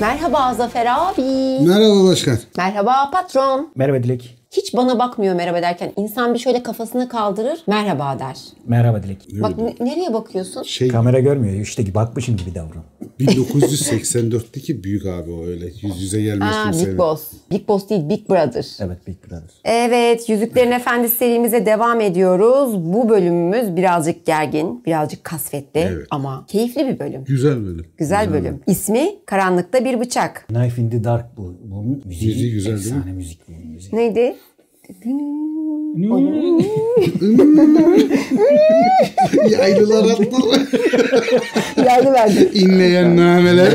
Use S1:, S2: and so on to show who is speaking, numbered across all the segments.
S1: Merhaba Zafer abi. Merhaba başkan. Merhaba patron. Merhaba Dilek. Hiç bana bakmıyor merhaba derken. insan bir şöyle kafasını kaldırır merhaba der.
S2: Merhaba Dilek. Bak
S1: ne- nereye bakıyorsun? Şey,
S2: Kamera görmüyor. İşte bakmışım gibi davran. 1984'teki büyük abi o öyle. Yüz yüze gelmiş Aa, kimseyle. Big Boss. Big Boss değil Big Brother. Evet Big Brother.
S1: Evet Yüzüklerin Efendisi serimize devam ediyoruz. Bu bölümümüz birazcık gergin, birazcık kasvetli evet. ama keyifli bir bölüm.
S2: Güzel bölüm. Güzel, güzel bölüm.
S1: İsmi Karanlıkta Bir Bıçak.
S2: Knife in the Dark bu. bu müziği, müziği güzel değil mi? Efsane müzik bu
S1: müziği. Neydi?
S2: Yaylılar attılar. Yaylılar. İnleyen nameler.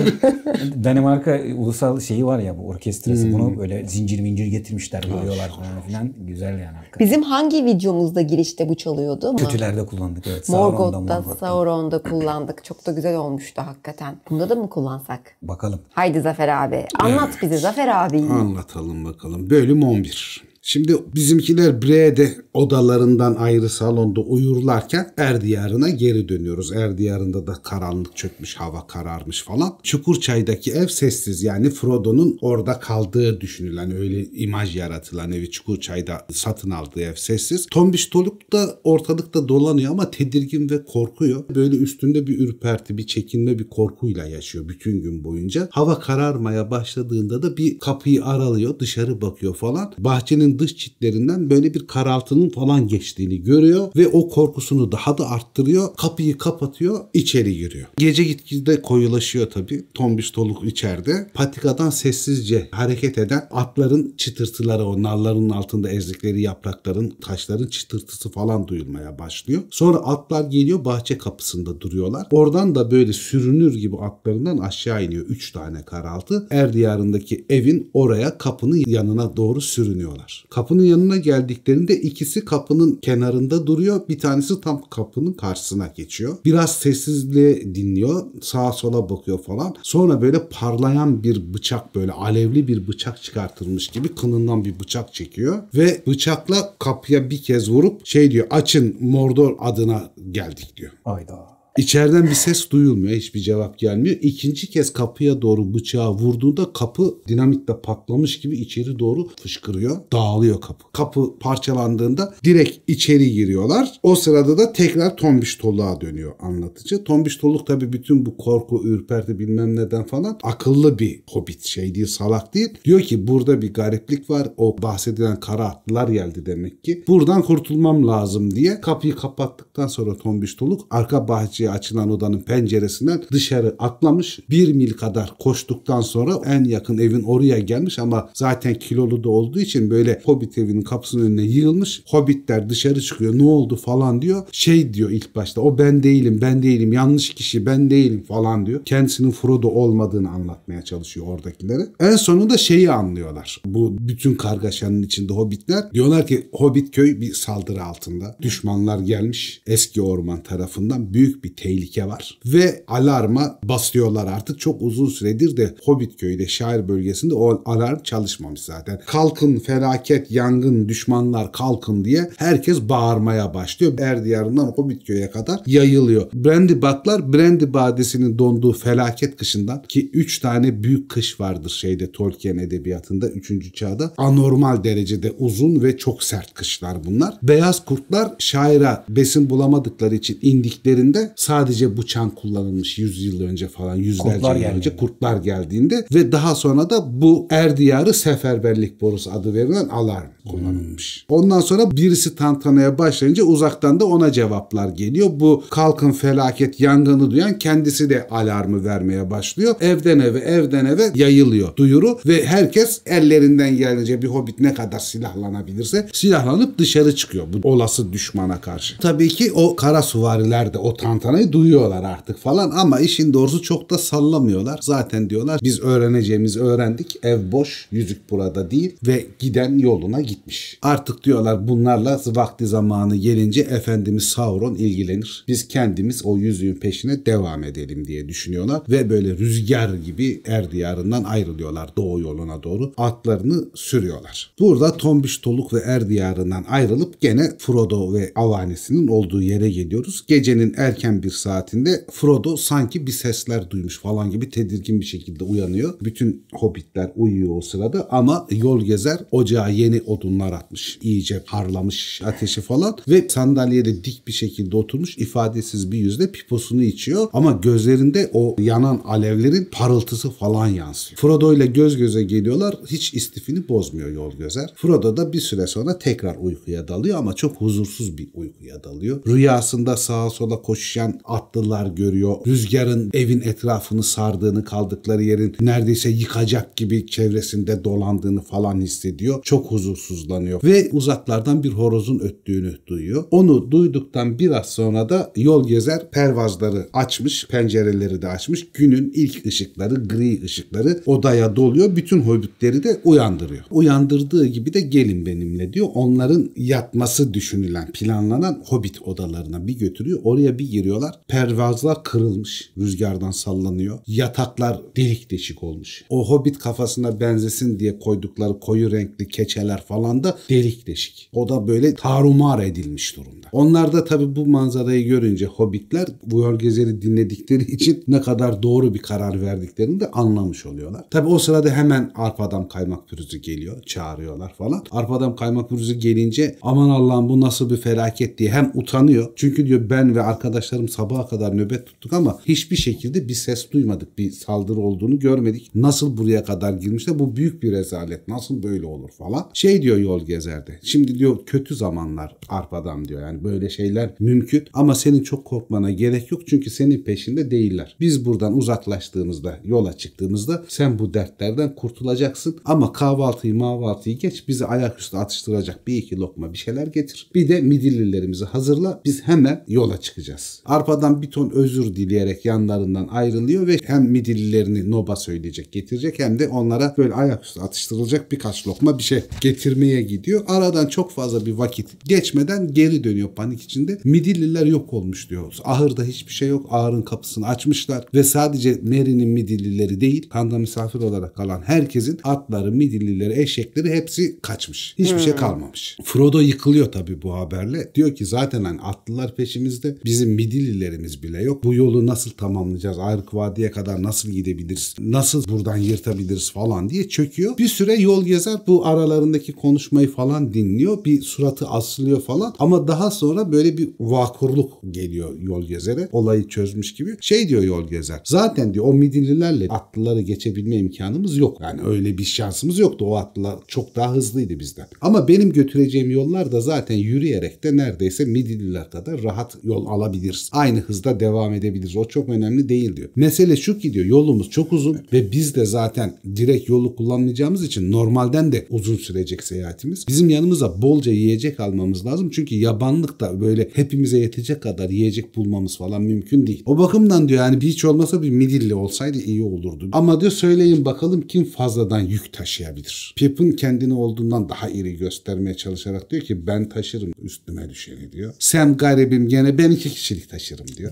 S2: Danimarka ulusal şeyi var ya bu orkestrası. Hmm. Bunu böyle zincir mincir getirmişler. Ah. Vuruyorlar falan filan. Güzel yani.
S1: Hakikaten. Bizim hangi videomuzda girişte bu çalıyordu? Ama? Kötülerde
S2: kullandık evet. Morgoth'ta,
S1: Sauron'da kullandık. Çok da güzel olmuştu hakikaten. Bunda da mı kullansak? Bakalım. Haydi Zafer abi. Anlat evet. bize Zafer
S2: abi. Anlatalım bakalım. Bölüm 11. Şimdi bizimkiler Bre'de odalarından ayrı salonda uyurlarken Erdiyar'ına geri dönüyoruz. Erdiyar'ında da karanlık çökmüş, hava kararmış falan. Çukurçay'daki ev sessiz yani Frodo'nun orada kaldığı düşünülen öyle imaj yaratılan evi Çukurçay'da satın aldığı ev sessiz. Tombiş Toluk da ortalıkta dolanıyor ama tedirgin ve korkuyor. Böyle üstünde bir ürperti, bir çekinme, bir korkuyla yaşıyor bütün gün boyunca. Hava kararmaya başladığında da bir kapıyı aralıyor, dışarı bakıyor falan. Bahçenin dış çitlerinden böyle bir karaltının falan geçtiğini görüyor ve o korkusunu daha da arttırıyor. Kapıyı kapatıyor, içeri giriyor. Gece gitgide koyulaşıyor tabii. Tombiş soluk içeride. Patikadan sessizce hareket eden atların çıtırtıları, o nalların altında ezdikleri yaprakların, taşların çıtırtısı falan duyulmaya başlıyor. Sonra atlar geliyor bahçe kapısında duruyorlar. Oradan da böyle sürünür gibi atlarından aşağı iniyor 3 tane karaltı. Er diyarındaki evin oraya kapının yanına doğru sürünüyorlar. Kapının yanına geldiklerinde ikisi kapının kenarında duruyor. Bir tanesi tam kapının karşısına geçiyor. Biraz sessizliğe dinliyor. Sağa sola bakıyor falan. Sonra böyle parlayan bir bıçak böyle alevli bir bıçak çıkartılmış gibi kınından bir bıçak çekiyor. Ve bıçakla kapıya bir kez vurup şey diyor açın Mordor adına geldik diyor. Ayda. İçeriden bir ses duyulmuyor, hiçbir cevap gelmiyor. İkinci kez kapıya doğru bıçağı vurduğunda kapı dinamitle patlamış gibi içeri doğru fışkırıyor. Dağılıyor kapı. Kapı parçalandığında direkt içeri giriyorlar. O sırada da tekrar tombiş toluğa dönüyor anlatıcı. Tombiş toluk tabii bütün bu korku, ürperti bilmem neden falan akıllı bir hobbit şey değil, salak değil. Diyor ki burada bir gariplik var. O bahsedilen kara atlar geldi demek ki. Buradan kurtulmam lazım diye kapıyı kapattıktan sonra tombiş toluk arka bahçe karşıya açılan odanın penceresinden dışarı atlamış. Bir mil kadar koştuktan sonra en yakın evin oraya gelmiş ama zaten kilolu da olduğu için böyle Hobbit evinin kapısının önüne yığılmış. Hobbitler dışarı çıkıyor ne oldu falan diyor. Şey diyor ilk başta o ben değilim ben değilim yanlış kişi ben değilim falan diyor. Kendisinin Frodo olmadığını anlatmaya çalışıyor oradakilere. En sonunda şeyi anlıyorlar. Bu bütün kargaşanın içinde Hobbitler. Diyorlar ki Hobbit köy bir saldırı altında. Düşmanlar gelmiş eski orman tarafından büyük bir bir tehlike var. Ve alarma basıyorlar artık. Çok uzun süredir de Hobbit köyde şair bölgesinde o alarm çalışmamış zaten. Kalkın felaket, yangın, düşmanlar kalkın diye herkes bağırmaya başlıyor. Erdiyarından Hobbit köye kadar yayılıyor. Brandy Batlar Brandy Badisi'nin donduğu felaket kışından ki 3 tane büyük kış vardır şeyde Tolkien edebiyatında 3. çağda. Anormal derecede uzun ve çok sert kışlar bunlar. Beyaz kurtlar şaira besin bulamadıkları için indiklerinde Sadece bu çan kullanılmış 100 yıl önce falan yüzlerce kurtlar yıl geldi. önce kurtlar geldiğinde ve daha sonra da bu Erdiyarı seferberlik borusu adı verilen alarm hmm. kullanılmış. Hmm. Ondan sonra birisi tantanaya başlayınca uzaktan da ona cevaplar geliyor. Bu kalkın felaket yangını duyan kendisi de alarmı vermeye başlıyor. Evden eve evden eve yayılıyor duyuru ve herkes ellerinden gelince bir hobbit ne kadar silahlanabilirse silahlanıp dışarı çıkıyor bu olası düşmana karşı. Tabii ki o kara suvariler de o tantana parayı duyuyorlar artık falan ama işin doğrusu çok da sallamıyorlar. Zaten diyorlar biz öğreneceğimizi öğrendik. Ev boş, yüzük burada değil ve giden yoluna gitmiş. Artık diyorlar bunlarla vakti zamanı gelince Efendimiz Sauron ilgilenir. Biz kendimiz o yüzüğün peşine devam edelim diye düşünüyorlar ve böyle rüzgar gibi Erdiyarından ayrılıyorlar doğu yoluna doğru. Atlarını sürüyorlar. Burada Tombiş Toluk ve Erdiyarından ayrılıp gene Frodo ve avanesinin olduğu yere geliyoruz. Gecenin erken bir saatinde Frodo sanki bir sesler duymuş falan gibi tedirgin bir şekilde uyanıyor. Bütün hobbitler uyuyor o sırada ama yol gezer ocağa yeni odunlar atmış. İyice parlamış ateşi falan ve sandalyede dik bir şekilde oturmuş ifadesiz bir yüzle piposunu içiyor ama gözlerinde o yanan alevlerin parıltısı falan yansıyor. Frodo ile göz göze geliyorlar. Hiç istifini bozmuyor yol gözer. Frodo da bir süre sonra tekrar uykuya dalıyor ama çok huzursuz bir uykuya dalıyor. Rüyasında sağa sola koşan geçen atlılar görüyor. Rüzgarın evin etrafını sardığını, kaldıkları yerin neredeyse yıkacak gibi çevresinde dolandığını falan hissediyor. Çok huzursuzlanıyor ve uzaklardan bir horozun öttüğünü duyuyor. Onu duyduktan biraz sonra da yol gezer pervazları açmış, pencereleri de açmış. Günün ilk ışıkları, gri ışıkları odaya doluyor. Bütün hobbitleri de uyandırıyor. Uyandırdığı gibi de gelin benimle diyor. Onların yatması düşünülen, planlanan hobbit odalarına bir götürüyor. Oraya bir giriyor görüyorlar. Pervazlar kırılmış. Rüzgardan sallanıyor. Yataklar delik deşik olmuş. O hobbit kafasına benzesin diye koydukları koyu renkli keçeler falan da delik deşik. O da böyle tarumar edilmiş durumda. Onlar da tabii bu manzarayı görünce hobbitler bu Gezer'i dinledikleri için ne kadar doğru bir karar verdiklerini de anlamış oluyorlar. Tabii o sırada hemen arpadan kaymak pürüzü geliyor. Çağırıyorlar falan. Arpadan kaymak pürüzü gelince aman Allah'ım bu nasıl bir felaket diye hem utanıyor. Çünkü diyor ben ve arkadaşlarım sanıyorum sabaha kadar nöbet tuttuk ama hiçbir şekilde bir ses duymadık. Bir saldırı olduğunu görmedik. Nasıl buraya kadar girmişler bu büyük bir rezalet. Nasıl böyle olur falan. Şey diyor yol gezerde. Şimdi diyor kötü zamanlar arpadan diyor. Yani böyle şeyler mümkün ama senin çok korkmana gerek yok çünkü senin peşinde değiller. Biz buradan uzaklaştığımızda, yola çıktığımızda sen bu dertlerden kurtulacaksın ama kahvaltıyı mahvaltıyı geç bizi ayaküstü atıştıracak bir iki lokma bir şeyler getir. Bir de midillilerimizi hazırla biz hemen yola çıkacağız. Arpa'dan bir ton özür dileyerek yanlarından ayrılıyor ve hem midillilerini noba söyleyecek getirecek hem de onlara böyle ayaküstü atıştırılacak birkaç lokma bir şey getirmeye gidiyor. Aradan çok fazla bir vakit geçmeden geri dönüyor panik içinde. Midilliler yok olmuş diyor. Ahırda hiçbir şey yok. Ahırın kapısını açmışlar ve sadece Merin'in Midillileri değil kanda misafir olarak kalan herkesin atları, Midillileri, eşekleri hepsi kaçmış. Hiçbir şey hmm. şey kalmamış. Frodo yıkılıyor tabii bu haberle. Diyor ki zaten hani atlılar peşimizde. Bizim Midilli Şililerimiz bile yok. Bu yolu nasıl tamamlayacağız? Ayrık Vadi'ye kadar nasıl gidebiliriz? Nasıl buradan yırtabiliriz falan diye çöküyor. Bir süre yol gezer bu aralarındaki konuşmayı falan dinliyor. Bir suratı asılıyor falan. Ama daha sonra böyle bir vakurluk geliyor yol gezere. Olayı çözmüş gibi. Şey diyor yol gezer. Zaten diyor o Midillilerle atlıları geçebilme imkanımız yok. Yani öyle bir şansımız yoktu. O atlılar çok daha hızlıydı bizden. Ama benim götüreceğim yollar da zaten yürüyerek de neredeyse Midilliler kadar rahat yol alabiliriz aynı hızda devam edebiliriz. O çok önemli değil diyor. Mesele şu ki diyor yolumuz çok uzun ve biz de zaten direkt yolu kullanmayacağımız için normalden de uzun sürecek seyahatimiz. Bizim yanımıza bolca yiyecek almamız lazım. Çünkü yabanlık da böyle hepimize yetecek kadar yiyecek bulmamız falan mümkün değil. O bakımdan diyor yani bir hiç olmasa bir midilli olsaydı iyi olurdu. Ama diyor söyleyin bakalım kim fazladan yük taşıyabilir? Pip'in kendini olduğundan daha iri göstermeye çalışarak diyor ki ben taşırım üstüme düşeni diyor. Sam garibim gene ben iki kişilik taşırım taşırım diyor.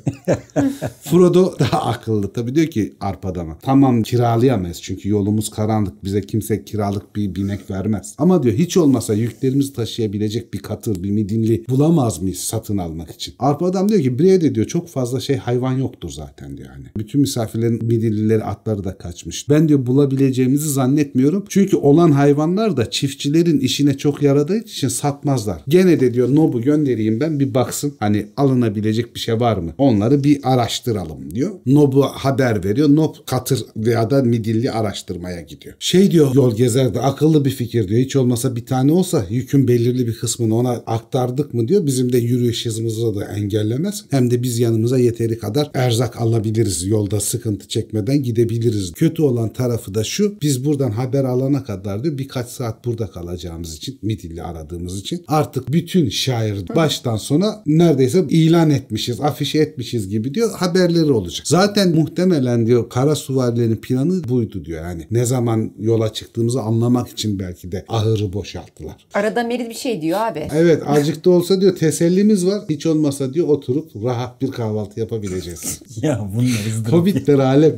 S2: Frodo daha akıllı tabii diyor ki Arpa adamı tamam kiralayamayız çünkü yolumuz karanlık bize kimse kiralık bir binek vermez. Ama diyor hiç olmasa yüklerimizi taşıyabilecek bir katır bir midilli bulamaz mıyız satın almak için? Arpa adam diyor ki buraya de diyor çok fazla şey hayvan yoktur zaten diyor hani Bütün misafirlerin midillileri atları da kaçmış. Ben diyor bulabileceğimizi zannetmiyorum. Çünkü olan hayvanlar da çiftçilerin işine çok yaradığı için satmazlar. Gene de diyor Nob'u göndereyim ben bir baksın. Hani alınabilecek bir şey var mı? Onları bir araştıralım diyor. Nob'u haber veriyor. Nob katır veya da midilli araştırmaya gidiyor. Şey diyor yol gezer de akıllı bir fikir diyor. Hiç olmasa bir tane olsa yükün belirli bir kısmını ona aktardık mı diyor. Bizim de yürüyüş hızımızı da engellemez. Hem de biz yanımıza yeteri kadar erzak alabiliriz. Yolda sıkıntı çekmeden gidebiliriz. Kötü olan tarafı da şu. Biz buradan haber alana kadar diyor birkaç saat burada kalacağımız için midilli aradığımız için artık bütün şair baştan sona neredeyse ilan etmişiz afiş etmişiz gibi diyor haberleri olacak. Zaten muhtemelen diyor kara suvarilerin planı buydu diyor. Yani ne zaman yola çıktığımızı anlamak için belki de ahırı boşalttılar.
S1: Arada Merit bir şey diyor abi. Evet azıcık
S2: da olsa diyor tesellimiz var. Hiç olmasa diyor oturup rahat bir kahvaltı yapabileceğiz. ya bunlar Hobbitler alem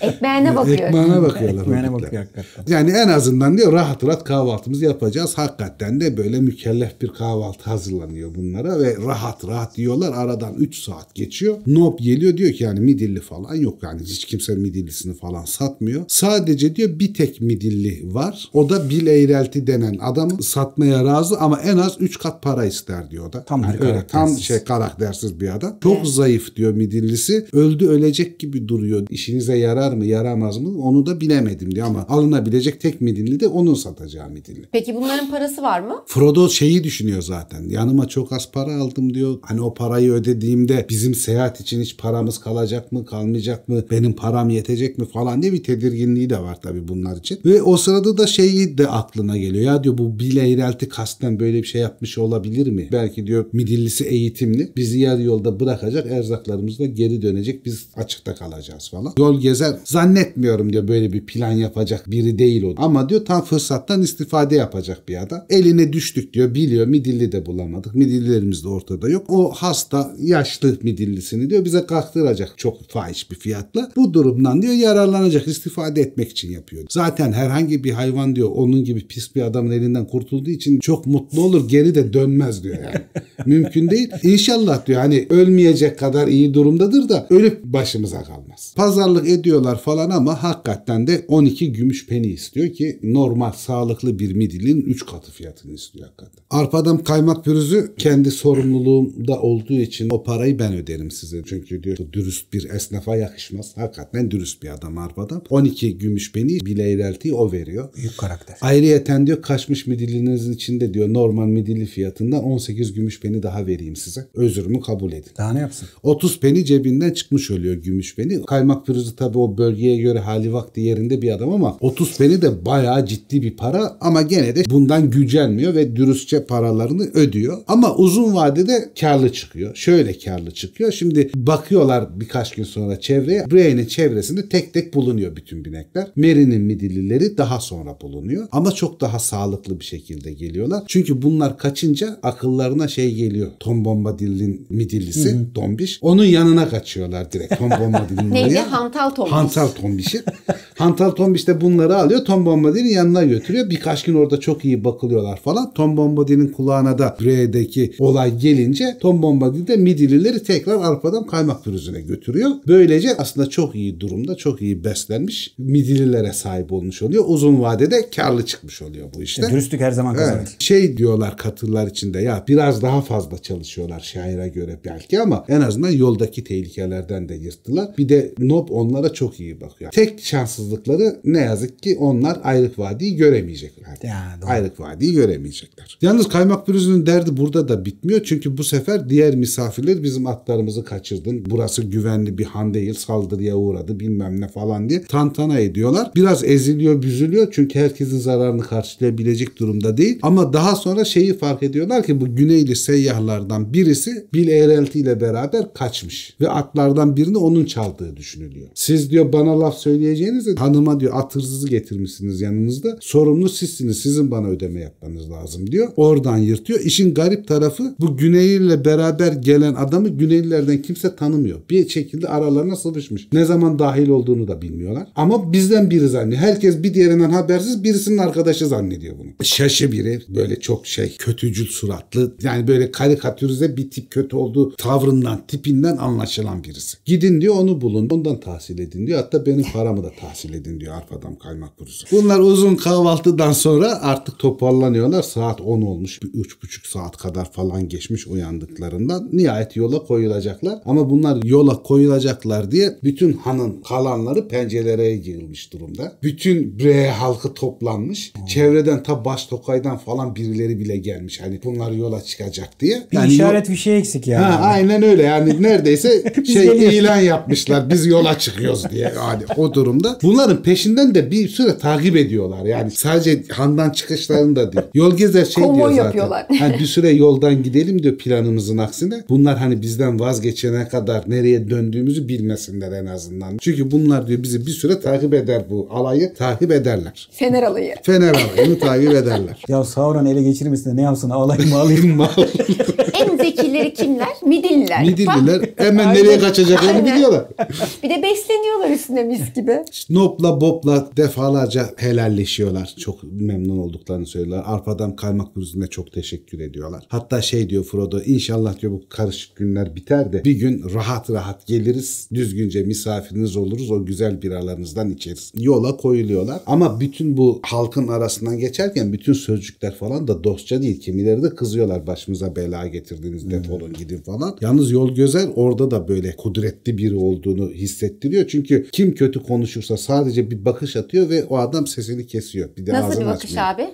S1: Ekmeğine bakıyor. Ekmeğine bakıyorlar. Ekmeğine
S2: bakıyor hakikaten. Yani en azından diyor rahat rahat kahvaltımızı yapacağız. Hakikaten de böyle mükellef bir kahvaltı hazırlanıyor bunlara ve rahat rahat diyorlar. Aradan 3 saat geçiyor. Nob geliyor diyor ki yani midilli falan yok yani hiç kimse midillisini falan satmıyor. Sadece diyor bir tek midilli var. O da Bill Eyrelti denen adam satmaya razı ama en az 3 kat para ister diyor da. Tam yani öyle tam şey karaktersiz bir adam. Çok zayıf diyor midillisi. Öldü ölecek gibi duruyor. İşinize yarar mı yaramaz mı onu da bilemedim diyor ama alınabilecek tek midilli de onun satacağı midilli. Peki bunların parası var mı? Frodo şeyi düşünüyor zaten. Yanıma çok az para aldım diyor. Hani o parayı ödediğimde şekilde bizim seyahat için hiç paramız kalacak mı kalmayacak mı benim param yetecek mi falan diye bir tedirginliği de var tabii bunlar için. Ve o sırada da şey de aklına geliyor ya diyor bu Bill Eyrelti kasten böyle bir şey yapmış olabilir mi? Belki diyor midillisi eğitimli bizi yer yolda bırakacak erzaklarımız da geri dönecek biz açıkta kalacağız falan. Yol gezer zannetmiyorum diyor böyle bir plan yapacak biri değil o ama diyor tam fırsattan istifade yapacak bir adam. Eline düştük diyor biliyor midilli de bulamadık midillerimiz de ortada yok. O hasta yaşlı açtı midillisini diyor bize kaktıracak çok fahiş bir fiyatla. Bu durumdan diyor yararlanacak istifade etmek için yapıyor. Zaten herhangi bir hayvan diyor onun gibi pis bir adamın elinden kurtulduğu için çok mutlu olur geri de dönmez diyor yani. Mümkün değil. İnşallah diyor hani ölmeyecek kadar iyi durumdadır da ölüp başımıza kalmaz. Pazarlık ediyorlar falan ama hakikaten de 12 gümüş peni istiyor ki normal sağlıklı bir midilin 3 katı fiyatını istiyor hakikaten. Arpadan kaymak pürüzü kendi sorumluluğumda olduğu için o parayı ben öderim size. Çünkü diyor dürüst bir esnafa yakışmaz. Hakikaten dürüst bir adam Arbadan. 12 gümüş beni bile ilerletiyi o veriyor. Büyük karakter. Ayrıyeten diyor kaçmış midilinizin içinde diyor normal midilli fiyatından 18 gümüş beni daha vereyim size. Özürümü kabul edin. Daha ne yapsın? 30 peni cebinden çıkmış ölüyor gümüş beni. Kaymak pürüzü tabii o bölgeye göre hali vakti yerinde bir adam ama 30 peni de bayağı ciddi bir para ama gene de bundan gücenmiyor ve dürüstçe paralarını ödüyor. Ama uzun vadede karlı çıkıyor. Şöyle karlı başarılı çıkıyor. Şimdi bakıyorlar birkaç gün sonra çevreye. Brienne'in çevresinde tek tek bulunuyor bütün binekler. Mary'nin midillileri daha sonra bulunuyor. Ama çok daha sağlıklı bir şekilde geliyorlar. Çünkü bunlar kaçınca akıllarına şey geliyor. Tom Bombadil'in midillisi Hı Tombiş. Onun yanına kaçıyorlar direkt Tom Bombadil'in Neydi?
S1: Hantal Tombiş. Hantal
S2: Tombiş'i. Hantal Tombiş de bunları alıyor. Tom Bombadil'in yanına götürüyor. Birkaç gün orada çok iyi bakılıyorlar falan. Tom Bombadil'in kulağına da breydeki olay gelince Tom Bombadil de midillileri ürünleri tekrar Arpadan kaymak turizmine götürüyor. Böylece aslında çok iyi durumda, çok iyi beslenmiş midillilere sahip olmuş oluyor. Uzun vadede karlı çıkmış oluyor bu işte. E, dürüstlük her zaman kazanır. Evet. Şey diyorlar katırlar içinde ya biraz daha fazla çalışıyorlar şaira göre belki ama en azından yoldaki tehlikelerden de yırttılar. Bir de Nob onlara çok iyi bakıyor. Tek şanssızlıkları ne yazık ki onlar Ayrık Vadi'yi göremeyecekler. Ya, doğru. Ayrık Vadi'yi göremeyecekler. Yalnız kaymak pürüzünün derdi burada da bitmiyor. Çünkü bu sefer diğer misafirler bizim bizim atlarımızı kaçırdın. Burası güvenli bir han değil saldırıya uğradı bilmem ne falan diye tantana ediyorlar. Biraz eziliyor büzülüyor çünkü herkesin zararını karşılayabilecek durumda değil. Ama daha sonra şeyi fark ediyorlar ki bu Güneyli seyyahlardan birisi Bill Eğrelti ile beraber kaçmış. Ve atlardan birini onun çaldığı düşünülüyor. Siz diyor bana laf söyleyeceğiniz hanıma diyor at hırsızı getirmişsiniz yanınızda. Sorumlu sizsiniz. Sizin bana ödeme yapmanız lazım diyor. Oradan yırtıyor. İşin garip tarafı bu Güneyli ile beraber gelen adamı Güneylilerden kimse tanımıyor. Bir şekilde aralarına sıvışmış. Ne zaman dahil olduğunu da bilmiyorlar. Ama bizden biri zannediyor. Herkes bir diğerinden habersiz birisinin arkadaşı zannediyor bunu. Şaşı biri böyle çok şey kötücül suratlı yani böyle karikatürize bir tip kötü olduğu tavrından tipinden anlaşılan birisi. Gidin diyor onu bulun. Ondan tahsil edin diyor. Hatta benim paramı da tahsil edin diyor adam kaymak kurusu. Bunlar uzun kahvaltıdan sonra artık toparlanıyorlar. Saat 10 olmuş. Bir 3,5 saat kadar falan geçmiş uyandıklarından. Nihayet yola yola koyulacaklar. Ama bunlar yola koyulacaklar diye bütün hanın kalanları pencerelere yığılmış durumda. Bütün bre halkı toplanmış. Hmm. Çevreden ta baş tokaydan falan birileri bile gelmiş. Hani bunlar yola çıkacak diye. Bir yani işaret yol... bir şey eksik yani. Ha, aynen öyle yani neredeyse şey ilan yapmışlar biz yola çıkıyoruz diye yani o durumda. Bunların peşinden de bir süre takip ediyorlar. Yani sadece handan çıkışlarında değil. Yol gezer şey Konvoy diyor zaten. yapıyorlar. Hani bir süre yoldan gidelim diyor planımızın aksine. Bunlar hani bizden vazgeçene kadar nereye döndüğümüzü bilmesinler en azından. Çünkü bunlar diyor bizi bir süre takip eder bu alayı takip ederler.
S1: Fener alayı.
S2: Fener alayını takip ederler. Ya Sauron ele geçirmesine ne yapsın alayım mı alayım mı?
S1: en zekileri kimler? Midilliler. Midilliler
S2: hemen Aynen. nereye kaçacaklarını biliyorlar.
S1: bir de besleniyorlar üstüne mis gibi.
S2: Snop'la Bob'la defalarca helalleşiyorlar. Çok memnun olduklarını söylüyorlar. Arpadan kaymak bürüzüne çok teşekkür ediyorlar. Hatta şey diyor Frodo inşallah diyor bu karışık günler biter de bir gün rahat rahat geliriz. Düzgünce misafiriniz oluruz. O güzel biralarınızdan içeriz. Yola koyuluyorlar. Ama bütün bu halkın arasından geçerken bütün sözcükler falan da dostça değil. Kimileri de kızıyorlar başımıza bela getir getirdiğiniz defolun gidin falan. Yalnız Yol Gözer orada da böyle kudretli biri olduğunu hissettiriyor. Çünkü kim kötü konuşursa sadece bir bakış atıyor ve o adam sesini kesiyor. Bir de Nasıl bir bakış açmıyor. abi?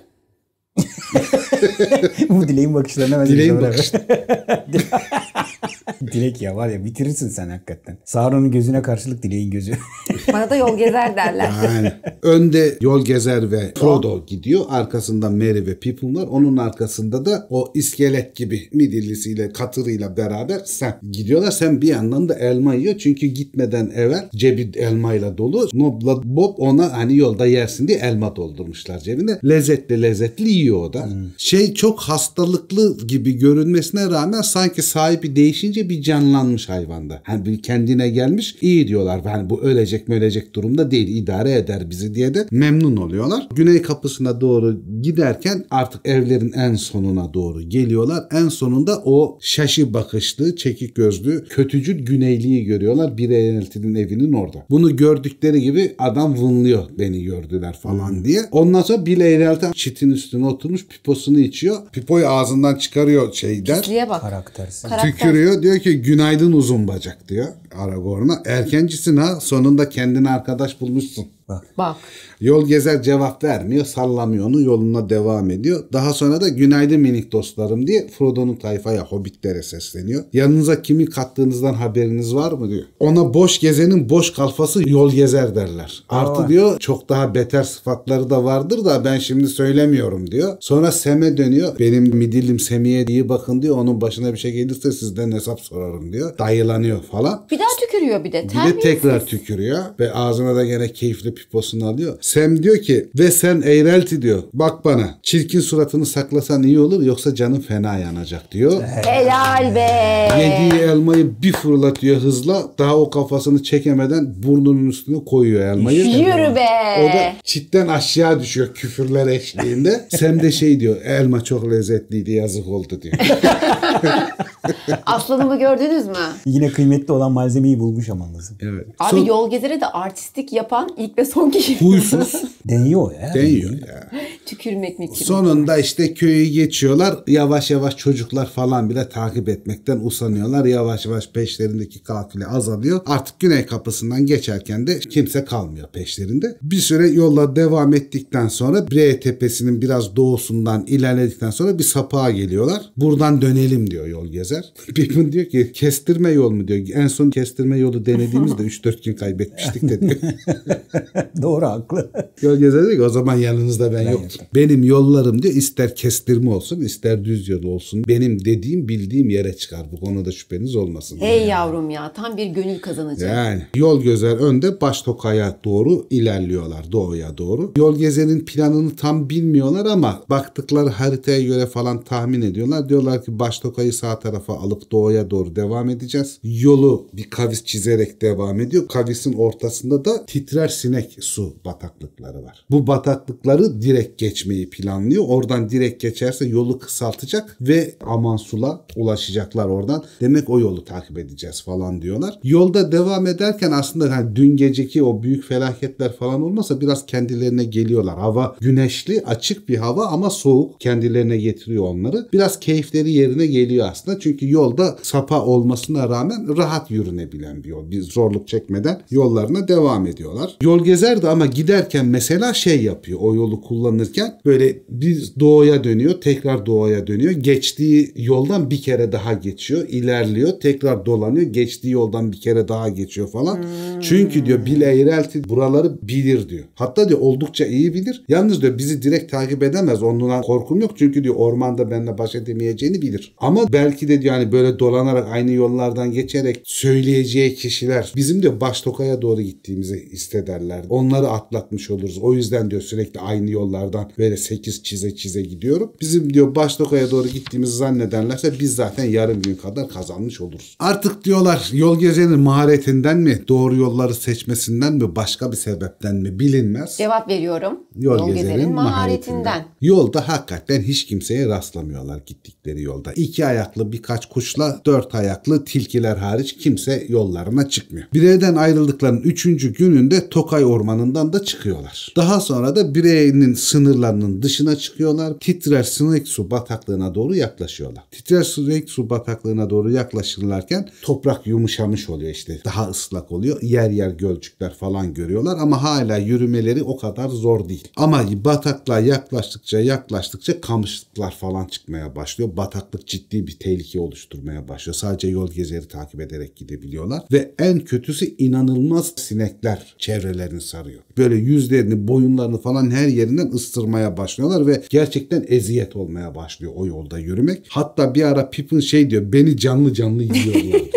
S2: Bu dileğin bakışlarına ben Dileğin bakış. Dilek ya var ya bitirirsin sen hakikaten. Sauron'un gözüne karşılık dileğin gözü.
S1: Bana da yol gezer derler. Yani.
S2: Önde yol gezer ve Frodo gidiyor. Arkasında Merry ve Pippin var. Onun arkasında da o iskelet gibi midillisiyle katırıyla beraber sen gidiyorlar. Sen bir yandan da elma yiyor. Çünkü gitmeden evvel cebi elmayla dolu. Nobla Bob ona hani yolda yersin diye elma doldurmuşlar cebine. Lezzetli lezzetli yiyor o da. Hmm. Şey çok hastalıklı gibi görünmesine rağmen sanki sahibi değişince iyice bir canlanmış hayvanda. Hani bir kendine gelmiş iyi diyorlar. Hani bu ölecek mi ölecek durumda değil idare eder bizi diye de memnun oluyorlar. Güney kapısına doğru giderken artık evlerin en sonuna doğru geliyorlar. En sonunda o şaşı bakışlı, çekik gözlü, kötücül güneyliği görüyorlar. Bir eltinin evinin orada. Bunu gördükleri gibi adam vınlıyor beni gördüler falan diye. Ondan sonra bir elti çitin üstüne oturmuş piposunu içiyor. Pipoyu ağzından çıkarıyor şeyden. Pisliğe bak. Karaktersiz. Tükürüyor diyor ki günaydın uzun bacak diyor. Aragorn'a. Erkencisin ha sonunda kendine arkadaş bulmuşsun. Bak. Bak. Yol gezer cevap vermiyor sallamıyor onu yoluna devam ediyor. Daha sonra da günaydın minik dostlarım diye Frodo'nun tayfaya hobbitlere sesleniyor. Yanınıza kimi kattığınızdan haberiniz var mı diyor. Ona boş gezenin boş kalfası yol gezer derler. Artı Aa. diyor çok daha beter sıfatları da vardır da ben şimdi söylemiyorum diyor. Sonra Sem'e dönüyor. Benim midilim Semih'e iyi bakın diyor. Onun başına bir şey gelirse sizden hesap sorarım diyor. Dayılanıyor falan.
S1: Bir daha tükürüyor bir de. Bir de
S2: tekrar tükürüyor ve ağzına da gene keyifli piposunu alıyor. Sam diyor ki ve sen eğrelti diyor. Bak bana çirkin suratını saklasan iyi olur yoksa canın fena yanacak diyor.
S1: Helal be. Yediği
S2: elmayı bir fırlatıyor hızla. Daha o kafasını çekemeden burnunun üstüne koyuyor elmayı. Yürü be. O da çitten aşağı düşüyor küfürler eşliğinde. Sam de şey diyor elma çok lezzetliydi yazık oldu diyor.
S1: Aslanımı gördünüz mü?
S2: Yine kıymetli olan mal malzemeyi bulmuş ama lazım. Evet. Abi son... yol
S1: gezere de artistik yapan ilk ve son kişi. Huysuz.
S2: Deniyor ya. Deniyor ya.
S1: Tükürmek mi kirmek.
S2: Sonunda işte köyü geçiyorlar. Yavaş yavaş çocuklar falan bile takip etmekten usanıyorlar. Yavaş yavaş peşlerindeki kafile azalıyor. Artık güney kapısından geçerken de kimse kalmıyor peşlerinde. Bir süre yolla devam ettikten sonra Bre tepesinin biraz doğusundan ilerledikten sonra bir sapağa geliyorlar. Buradan dönelim diyor yol gezer. Pippin diyor ki kestirme yol mu diyor. En son kestirme yolu denediğimizde 3-4 gün kaybetmiştik dedi. Doğru haklı. Gölge dedi ki o zaman yanınızda ben, ben yoktum. Yapayım. Benim yollarım diyor ister kestirme olsun ister düz yol olsun. Benim dediğim bildiğim yere çıkar. Bu konuda şüpheniz olmasın. Hey
S1: yani. yavrum ya tam bir gönül kazanacak. Yani
S2: yol gözer önde baş tokaya doğru ilerliyorlar doğuya doğru. Yol gezenin planını tam bilmiyorlar ama baktıkları haritaya göre falan tahmin ediyorlar. Diyorlar ki baş tokayı sağ tarafa alıp doğuya doğru devam edeceğiz. Yolu bir kavis çizerek devam ediyor. Kavisin ortasında da titrer sinek su bataklıkları var. Bu bataklıkları direkt geçmeyi planlıyor. Oradan direkt geçerse yolu kısaltacak ve Amansul'a ulaşacaklar oradan. Demek o yolu takip edeceğiz falan diyorlar. Yolda devam ederken aslında hani dün geceki o büyük felaketler falan olmasa biraz kendilerine geliyorlar. Hava güneşli, açık bir hava ama soğuk. Kendilerine getiriyor onları. Biraz keyifleri yerine geliyor aslında. Çünkü yolda sapa olmasına rağmen rahat yürüne gidilebilen bir yol. Bir zorluk çekmeden yollarına devam ediyorlar. Yol gezer de ama giderken mesela şey yapıyor. O yolu kullanırken böyle bir doğuya dönüyor, tekrar doğuya dönüyor. Geçtiği yoldan bir kere daha geçiyor, ilerliyor, tekrar dolanıyor. Geçtiği yoldan bir kere daha geçiyor falan. Hmm. Çünkü diyor Bill Eyrelti buraları bilir diyor. Hatta diyor oldukça iyi bilir. Yalnız diyor bizi direkt takip edemez. Ondan korkum yok. Çünkü diyor ormanda benimle baş edemeyeceğini bilir. Ama belki de diyor hani böyle dolanarak aynı yollardan geçerek söyle etkileyeceği kişiler bizim de baştokaya doğru gittiğimizi hissederler. Onları atlatmış oluruz. O yüzden diyor sürekli aynı yollardan böyle 8 çize çize gidiyorum. Bizim diyor baştokaya doğru gittiğimizi zannedenlerse biz zaten yarım gün kadar kazanmış oluruz. Artık diyorlar yol gezenin maharetinden mi, doğru yolları seçmesinden mi, başka bir sebepten mi bilinmez.
S1: Cevap veriyorum. Yol, yol gezenin, gezenin maharetinden. maharetinden.
S2: Yolda hakikaten hiç kimseye rastlamıyorlar gittikleri yolda. İki ayaklı birkaç kuşla dört ayaklı tilkiler hariç kimse kimse yollarına çıkmıyor. Bireyden ayrıldıklarının 3. gününde Tokay ormanından da çıkıyorlar. Daha sonra da bireyinin sınırlarının dışına çıkıyorlar. Titrer sinek su bataklığına doğru yaklaşıyorlar. Titrer sinek su bataklığına doğru yaklaşırlarken toprak yumuşamış oluyor işte. Daha ıslak oluyor. Yer yer gölcükler falan görüyorlar ama hala yürümeleri o kadar zor değil. Ama bataklığa yaklaştıkça yaklaştıkça kamışlıklar falan çıkmaya başlıyor. Bataklık ciddi bir tehlike oluşturmaya başlıyor. Sadece yol gezeri takip ederek gidip gidiyorlar ve en kötüsü inanılmaz sinekler çevrelerini sarıyor. Böyle yüzlerini, boyunlarını falan her yerinden ıstırmaya başlıyorlar ve gerçekten eziyet olmaya başlıyor o yolda yürümek. Hatta bir ara Pippin şey diyor beni canlı canlı yiyorlar.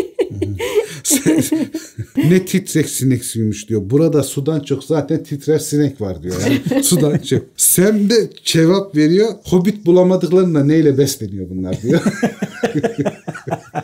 S2: ne titrek sinek suymuş diyor. Burada sudan çok zaten titrer sinek var diyor. Yani. sudan çok. Sem de cevap veriyor. Hobbit bulamadıklarında neyle besleniyor bunlar diyor.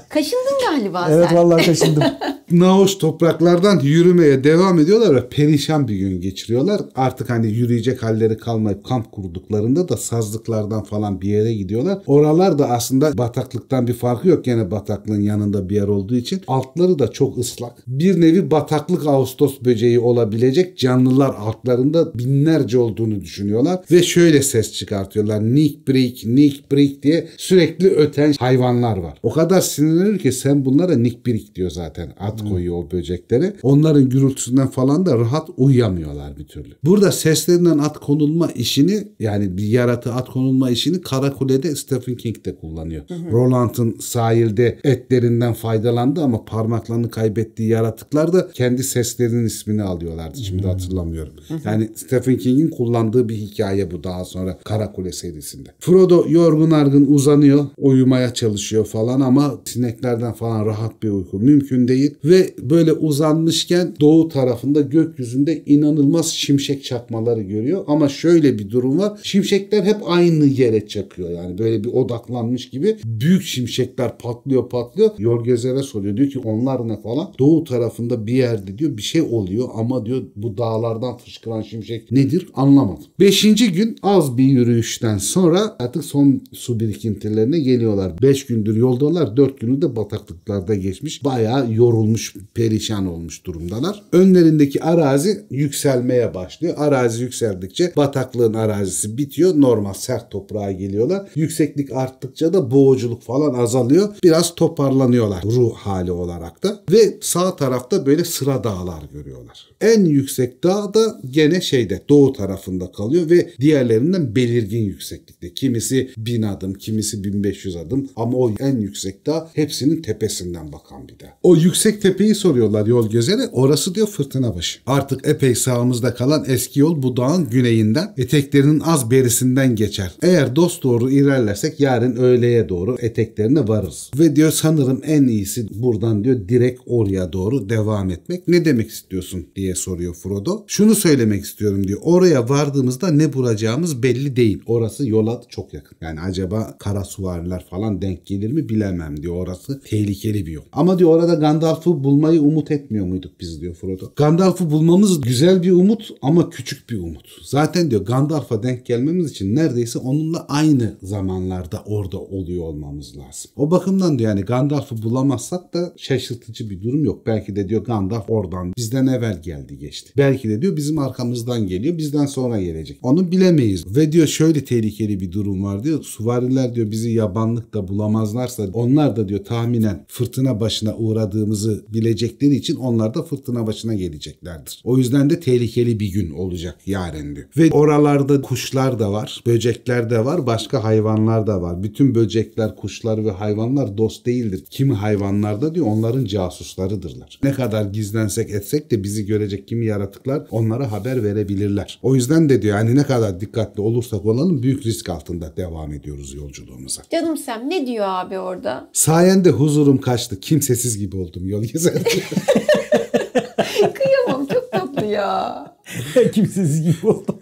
S1: Kaşındın galiba sen. Evet vallahi kaşındım.
S2: naoş topraklardan yürümeye devam ediyorlar ve perişan bir gün geçiriyorlar. Artık hani yürüyecek halleri kalmayıp kamp kurduklarında da sazlıklardan falan bir yere gidiyorlar. Oralar da aslında bataklıktan bir farkı yok. yine bataklığın yanında bir yer olduğu için. Altları da çok ıslak. Bir nevi bataklık Ağustos böceği olabilecek canlılar altlarında binlerce olduğunu düşünüyorlar. Ve şöyle ses çıkartıyorlar. Nick Brick, Nick Brick diye sürekli öten hayvanlar var. O kadar sinirlenir ki sen bunlara Nick Brick diyor zaten. Ad rahat koyuyor o böcekleri. Onların gürültüsünden falan da rahat uyuyamıyorlar bir türlü. Burada seslerinden at konulma işini yani bir yaratı at konulma işini Kara Kule'de Stephen King de kullanıyor. Roland'ın sahilde etlerinden faydalandı ama parmaklarını kaybettiği yaratıklar da kendi seslerinin ismini alıyorlardı. Şimdi hatırlamıyorum. Yani Stephen King'in kullandığı bir hikaye bu daha sonra Kara Kule serisinde. Frodo yorgun argın uzanıyor, uyumaya çalışıyor falan ama sineklerden falan rahat bir uyku mümkün değil ve böyle uzanmışken doğu tarafında gökyüzünde inanılmaz şimşek çakmaları görüyor. Ama şöyle bir durum var. Şimşekler hep aynı yere çakıyor yani böyle bir odaklanmış gibi. Büyük şimşekler patlıyor patlıyor. Yorgezer'e soruyor diyor ki onlar ne falan. Doğu tarafında bir yerde diyor bir şey oluyor ama diyor bu dağlardan fışkıran şimşek nedir anlamadım. Beşinci gün az bir yürüyüşten sonra artık son su birikintilerine geliyorlar. Beş gündür yoldalar. Dört günü de bataklıklarda geçmiş. Bayağı yorulmuş olmuş, perişan olmuş durumdalar. Önlerindeki arazi yükselmeye başlıyor. Arazi yükseldikçe bataklığın arazisi bitiyor. Normal sert toprağa geliyorlar. Yükseklik arttıkça da boğuculuk falan azalıyor. Biraz toparlanıyorlar ruh hali olarak da. Ve sağ tarafta böyle sıra dağlar görüyorlar. En yüksek dağ da gene şeyde doğu tarafında kalıyor ve diğerlerinden belirgin yükseklikte. Kimisi 1000 adım, kimisi 1500 adım ama o en yüksek dağ hepsinin tepesinden bakan bir dağ. O yüksek Tepeyi soruyorlar yol gözere. Orası diyor fırtına başı. Artık epey sağımızda kalan eski yol bu dağın güneyinden eteklerinin az berisinden geçer. Eğer dost doğru ilerlersek yarın öğleye doğru eteklerine varırız. Ve diyor sanırım en iyisi buradan diyor direkt oraya doğru devam etmek. Ne demek istiyorsun diye soruyor Frodo. Şunu söylemek istiyorum diyor. Oraya vardığımızda ne bulacağımız belli değil. Orası yola çok yakın. Yani acaba kara suvariler falan denk gelir mi bilemem diyor. Orası tehlikeli bir yol. Ama diyor orada Gandalf'ı Gandalf'ı bulmayı umut etmiyor muyduk biz diyor Frodo. Gandalf'ı bulmamız güzel bir umut ama küçük bir umut. Zaten diyor Gandalf'a denk gelmemiz için neredeyse onunla aynı zamanlarda orada oluyor olmamız lazım. O bakımdan diyor yani Gandalf'ı bulamazsak da şaşırtıcı bir durum yok. Belki de diyor Gandalf oradan bizden evvel geldi geçti. Belki de diyor bizim arkamızdan geliyor bizden sonra gelecek. Onu bilemeyiz. Ve diyor şöyle tehlikeli bir durum var diyor. Suvariler diyor bizi yabanlıkta bulamazlarsa onlar da diyor tahminen fırtına başına uğradığımızı bilecekleri için onlar da fırtına başına geleceklerdir. O yüzden de tehlikeli bir gün olacak yarın yarendi. Ve oralarda kuşlar da var, böcekler de var, başka hayvanlar da var. Bütün böcekler, kuşlar ve hayvanlar dost değildir. Kimi hayvanlarda diyor onların casuslarıdırlar. Ne kadar gizlensek etsek de bizi görecek kimi yaratıklar onlara haber verebilirler. O yüzden de diyor hani ne kadar dikkatli olursak olalım büyük risk altında devam ediyoruz yolculuğumuza.
S1: Canım sen ne diyor abi orada?
S2: Sayende huzurum kaçtı. Kimsesiz gibi oldum yol güzel.
S1: Kıyamam çok tatlı ya.
S2: Kimsesiz gibi oldum.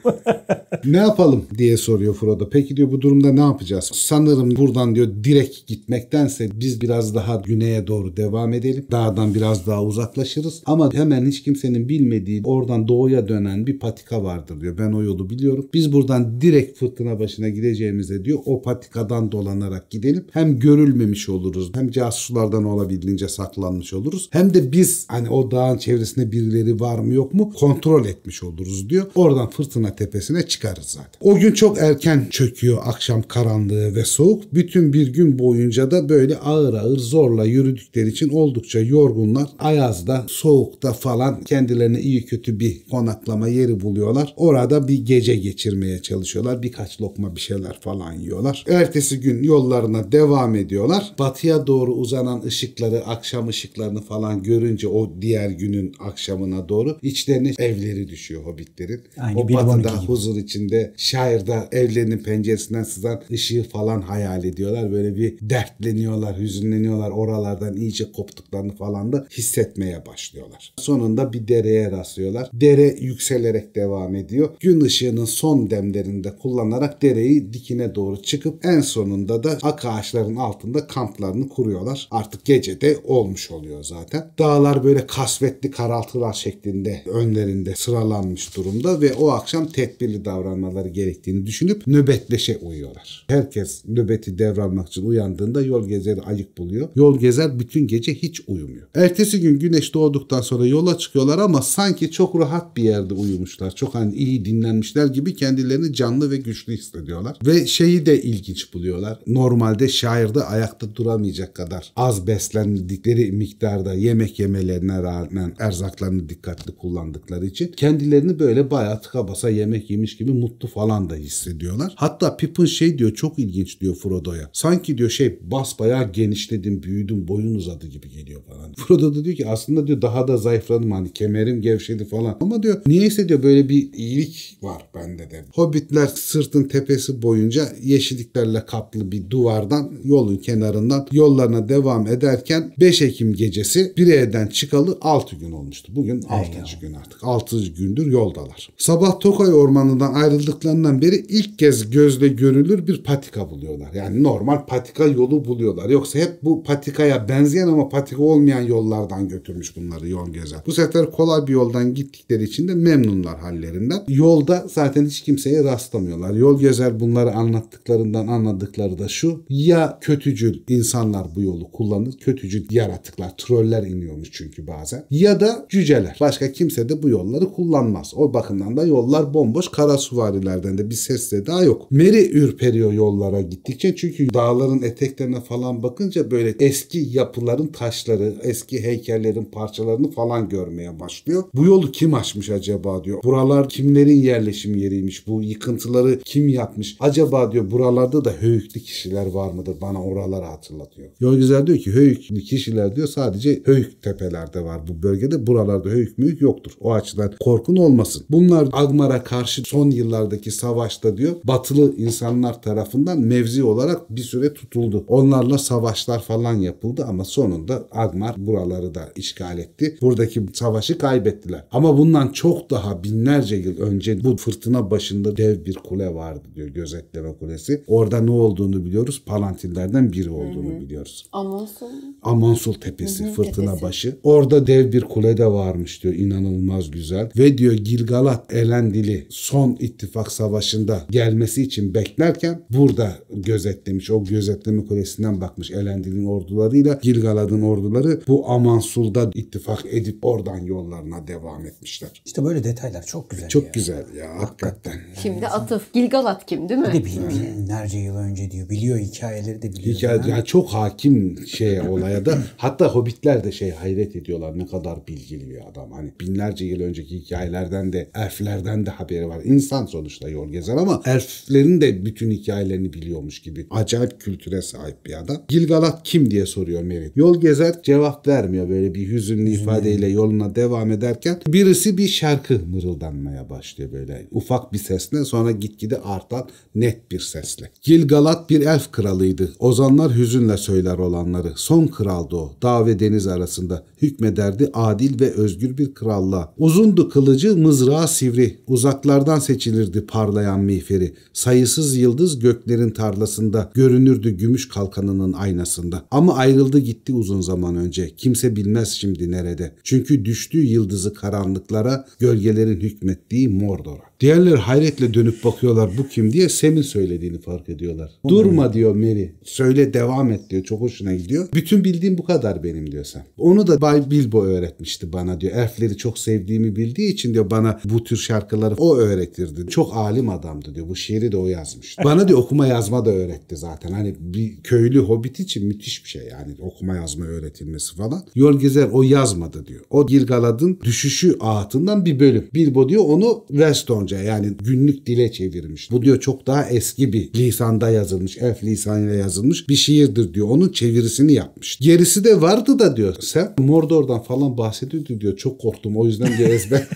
S2: ne yapalım diye soruyor Frodo. Peki diyor bu durumda ne yapacağız? Sanırım buradan diyor direkt gitmektense biz biraz daha güneye doğru devam edelim. Dağdan biraz daha uzaklaşırız. Ama hemen hiç kimsenin bilmediği oradan doğuya dönen bir patika vardır diyor. Ben o yolu biliyorum. Biz buradan direkt fırtına başına gideceğimize diyor o patikadan dolanarak gidelim. Hem görülmemiş oluruz hem casuslardan olabildiğince saklanmış oluruz. Hem de biz hani o dağın çevresinde birileri var mı yok mu kontrol etmiş etmiş oluruz diyor. Oradan fırtına tepesine çıkarız zaten. O gün çok erken çöküyor akşam karanlığı ve soğuk. Bütün bir gün boyunca da böyle ağır ağır zorla yürüdükleri için oldukça yorgunlar. Ayazda, soğukta falan kendilerine iyi kötü bir konaklama yeri buluyorlar. Orada bir gece geçirmeye çalışıyorlar. Birkaç lokma bir şeyler falan yiyorlar. Ertesi gün yollarına devam ediyorlar. Batıya doğru uzanan ışıkları, akşam ışıklarını falan görünce o diğer günün akşamına doğru içlerine evleri düşüyor düşüyor hobbitlerin. Aynı o batıda gibi. huzur içinde şairda evlerinin penceresinden sızan ışığı falan hayal ediyorlar. Böyle bir dertleniyorlar, hüzünleniyorlar. Oralardan iyice koptuklarını falan da hissetmeye başlıyorlar. Sonunda bir dereye rastlıyorlar. Dere yükselerek devam ediyor. Gün ışığının son demlerinde kullanarak dereyi dikine doğru çıkıp en sonunda da ak ağaçların altında kamplarını kuruyorlar. Artık gece de olmuş oluyor zaten. Dağlar böyle kasvetli karaltılar şeklinde önlerinde sıralanıyor yakalanmış durumda ve o akşam tedbirli davranmaları gerektiğini düşünüp nöbetleşe uyuyorlar. Herkes nöbeti devralmak için uyandığında yol gezeri ayık buluyor. Yol gezer bütün gece hiç uyumuyor. Ertesi gün güneş doğduktan sonra yola çıkıyorlar ama sanki çok rahat bir yerde uyumuşlar. Çok hani iyi dinlenmişler gibi kendilerini canlı ve güçlü hissediyorlar. Ve şeyi de ilginç buluyorlar. Normalde şairde ayakta duramayacak kadar az beslendikleri miktarda yemek yemelerine rağmen erzaklarını dikkatli kullandıkları için kendi kendilerini böyle bayağı tıka basa yemek yemiş gibi mutlu falan da hissediyorlar. Hatta Pippin şey diyor çok ilginç diyor Frodo'ya. Sanki diyor şey bas bayağı genişledim, büyüdüm, boyun uzadı gibi geliyor falan. Frodo da diyor ki aslında diyor daha da zayıfladım hani kemerim gevşedi falan. Ama diyor niyeyse diyor böyle bir iyilik var bende de. Hobbitler sırtın tepesi boyunca yeşilliklerle kaplı bir duvardan yolun kenarından yollarına devam ederken 5 Ekim gecesi bir Bireye'den çıkalı 6 gün olmuştu. Bugün 6. gün artık. 6. gün gündür yoldalar. Sabah Tokay ormanından ayrıldıklarından beri ilk kez gözle görülür bir patika buluyorlar. Yani normal patika yolu buluyorlar. Yoksa hep bu patikaya benzeyen ama patika olmayan yollardan götürmüş bunları yol gezer. Bu sefer kolay bir yoldan gittikleri için de memnunlar hallerinden. Yolda zaten hiç kimseye rastlamıyorlar. Yol gezer bunları anlattıklarından anladıkları da şu. Ya kötücül insanlar bu yolu kullanır. Kötücül yaratıklar, troller iniyormuş çünkü bazen. Ya da cüceler. Başka kimse de bu yolları kullanmıyor kullanmaz. O bakımdan da yollar bomboş kara suvarilerden de bir ses de daha yok. Meri ürperiyor yollara gittikçe çünkü dağların eteklerine falan bakınca böyle eski yapıların taşları, eski heykellerin parçalarını falan görmeye başlıyor. Bu yolu kim açmış acaba diyor. Buralar kimlerin yerleşim yeriymiş? Bu yıkıntıları kim yapmış? Acaba diyor buralarda da höyüklü kişiler var mıdır? Bana oraları hatırlatıyor. Yol güzel diyor ki höyüklü kişiler diyor sadece höyük tepelerde var bu bölgede. Buralarda höyük müyük yoktur. O açıdan korku korkun olmasın. Bunlar Agmar'a karşı son yıllardaki savaşta diyor batılı insanlar tarafından mevzi olarak bir süre tutuldu. Onlarla savaşlar falan yapıldı ama sonunda Agmar buraları da işgal etti. Buradaki savaşı kaybettiler. Ama bundan çok daha binlerce yıl önce bu fırtına başında dev bir kule vardı diyor gözetleme kulesi. Orada ne olduğunu biliyoruz. Palantinlerden biri olduğunu Hı-hı. biliyoruz. Amonsul. Amonsul tepesi Hı-hı, fırtına tepesi. başı. Orada dev bir kule de varmış diyor. İnanılmaz güzel. Ve diyor Gilgalat Elendili son ittifak savaşında gelmesi için beklerken burada gözetlemiş. O gözetleme kulesinden bakmış Elendil'in ordularıyla Gilgalad'ın orduları bu Amansul'da ittifak edip oradan yollarına devam etmişler. İşte böyle detaylar çok güzel. Çok ya. güzel ya hakikaten.
S1: Şimdi yani Atıf Gilgalat kim değil mi? De bin,
S2: binlerce yıl önce diyor. Biliyor hikayeleri de biliyor. Hikaye, yani çok hakim şeye olaya da hatta hobbitler de şey hayret ediyorlar ne kadar bilgili bir adam. Hani binlerce yıl önceki hikaye hikayelerden de elflerden de haberi var. İnsan sonuçta yol gezer ama elflerin de bütün hikayelerini biliyormuş gibi. Acayip kültüre sahip bir adam. Gilgalat kim diye soruyor Merit. Yol gezer cevap vermiyor böyle bir hüzünlü ifadeyle yoluna devam ederken birisi bir şarkı mırıldanmaya başlıyor böyle ufak bir sesle sonra gitgide artan net bir sesle. Gilgalat bir elf kralıydı. Ozanlar hüzünle söyler olanları. Son kraldı o. Dağ ve deniz arasında hükmederdi adil ve özgür bir krallığa. Uzundu kılıcı kılıcı mızrağı sivri, uzaklardan seçilirdi parlayan miğferi. Sayısız yıldız göklerin tarlasında, görünürdü gümüş kalkanının aynasında. Ama ayrıldı gitti uzun zaman önce, kimse bilmez şimdi nerede. Çünkü düştüğü yıldızı karanlıklara, gölgelerin hükmettiği Mordor'a. Diğerleri hayretle dönüp bakıyorlar bu kim diye semin söylediğini fark ediyorlar. Durma diyor Mary. Söyle devam et diyor. Çok hoşuna gidiyor. Bütün bildiğim bu kadar benim diyor sen. Onu da Bay Bilbo öğretmişti bana diyor. Elfleri çok sevdiğimi bildiği için diyor bana bu tür şarkıları o öğretirdi. Çok alim adamdı diyor. Bu şiiri de o yazmış. Bana diyor okuma yazma da öğretti zaten. Hani bir köylü hobbit için müthiş bir şey yani okuma yazma öğretilmesi falan. Yol Gezer o yazmadı diyor. O Gilgalad'ın düşüşü ağıtından bir bölüm. Bilbo diyor onu Weston Japonca yani günlük dile çevirmiş. Bu diyor çok daha eski bir lisanda yazılmış, elf lisanıyla yazılmış bir şiirdir diyor. Onun çevirisini yapmış. Gerisi de vardı da diyor. Sen Mordor'dan falan bahsediyordu diyor. Çok korktum o yüzden diyor ezber.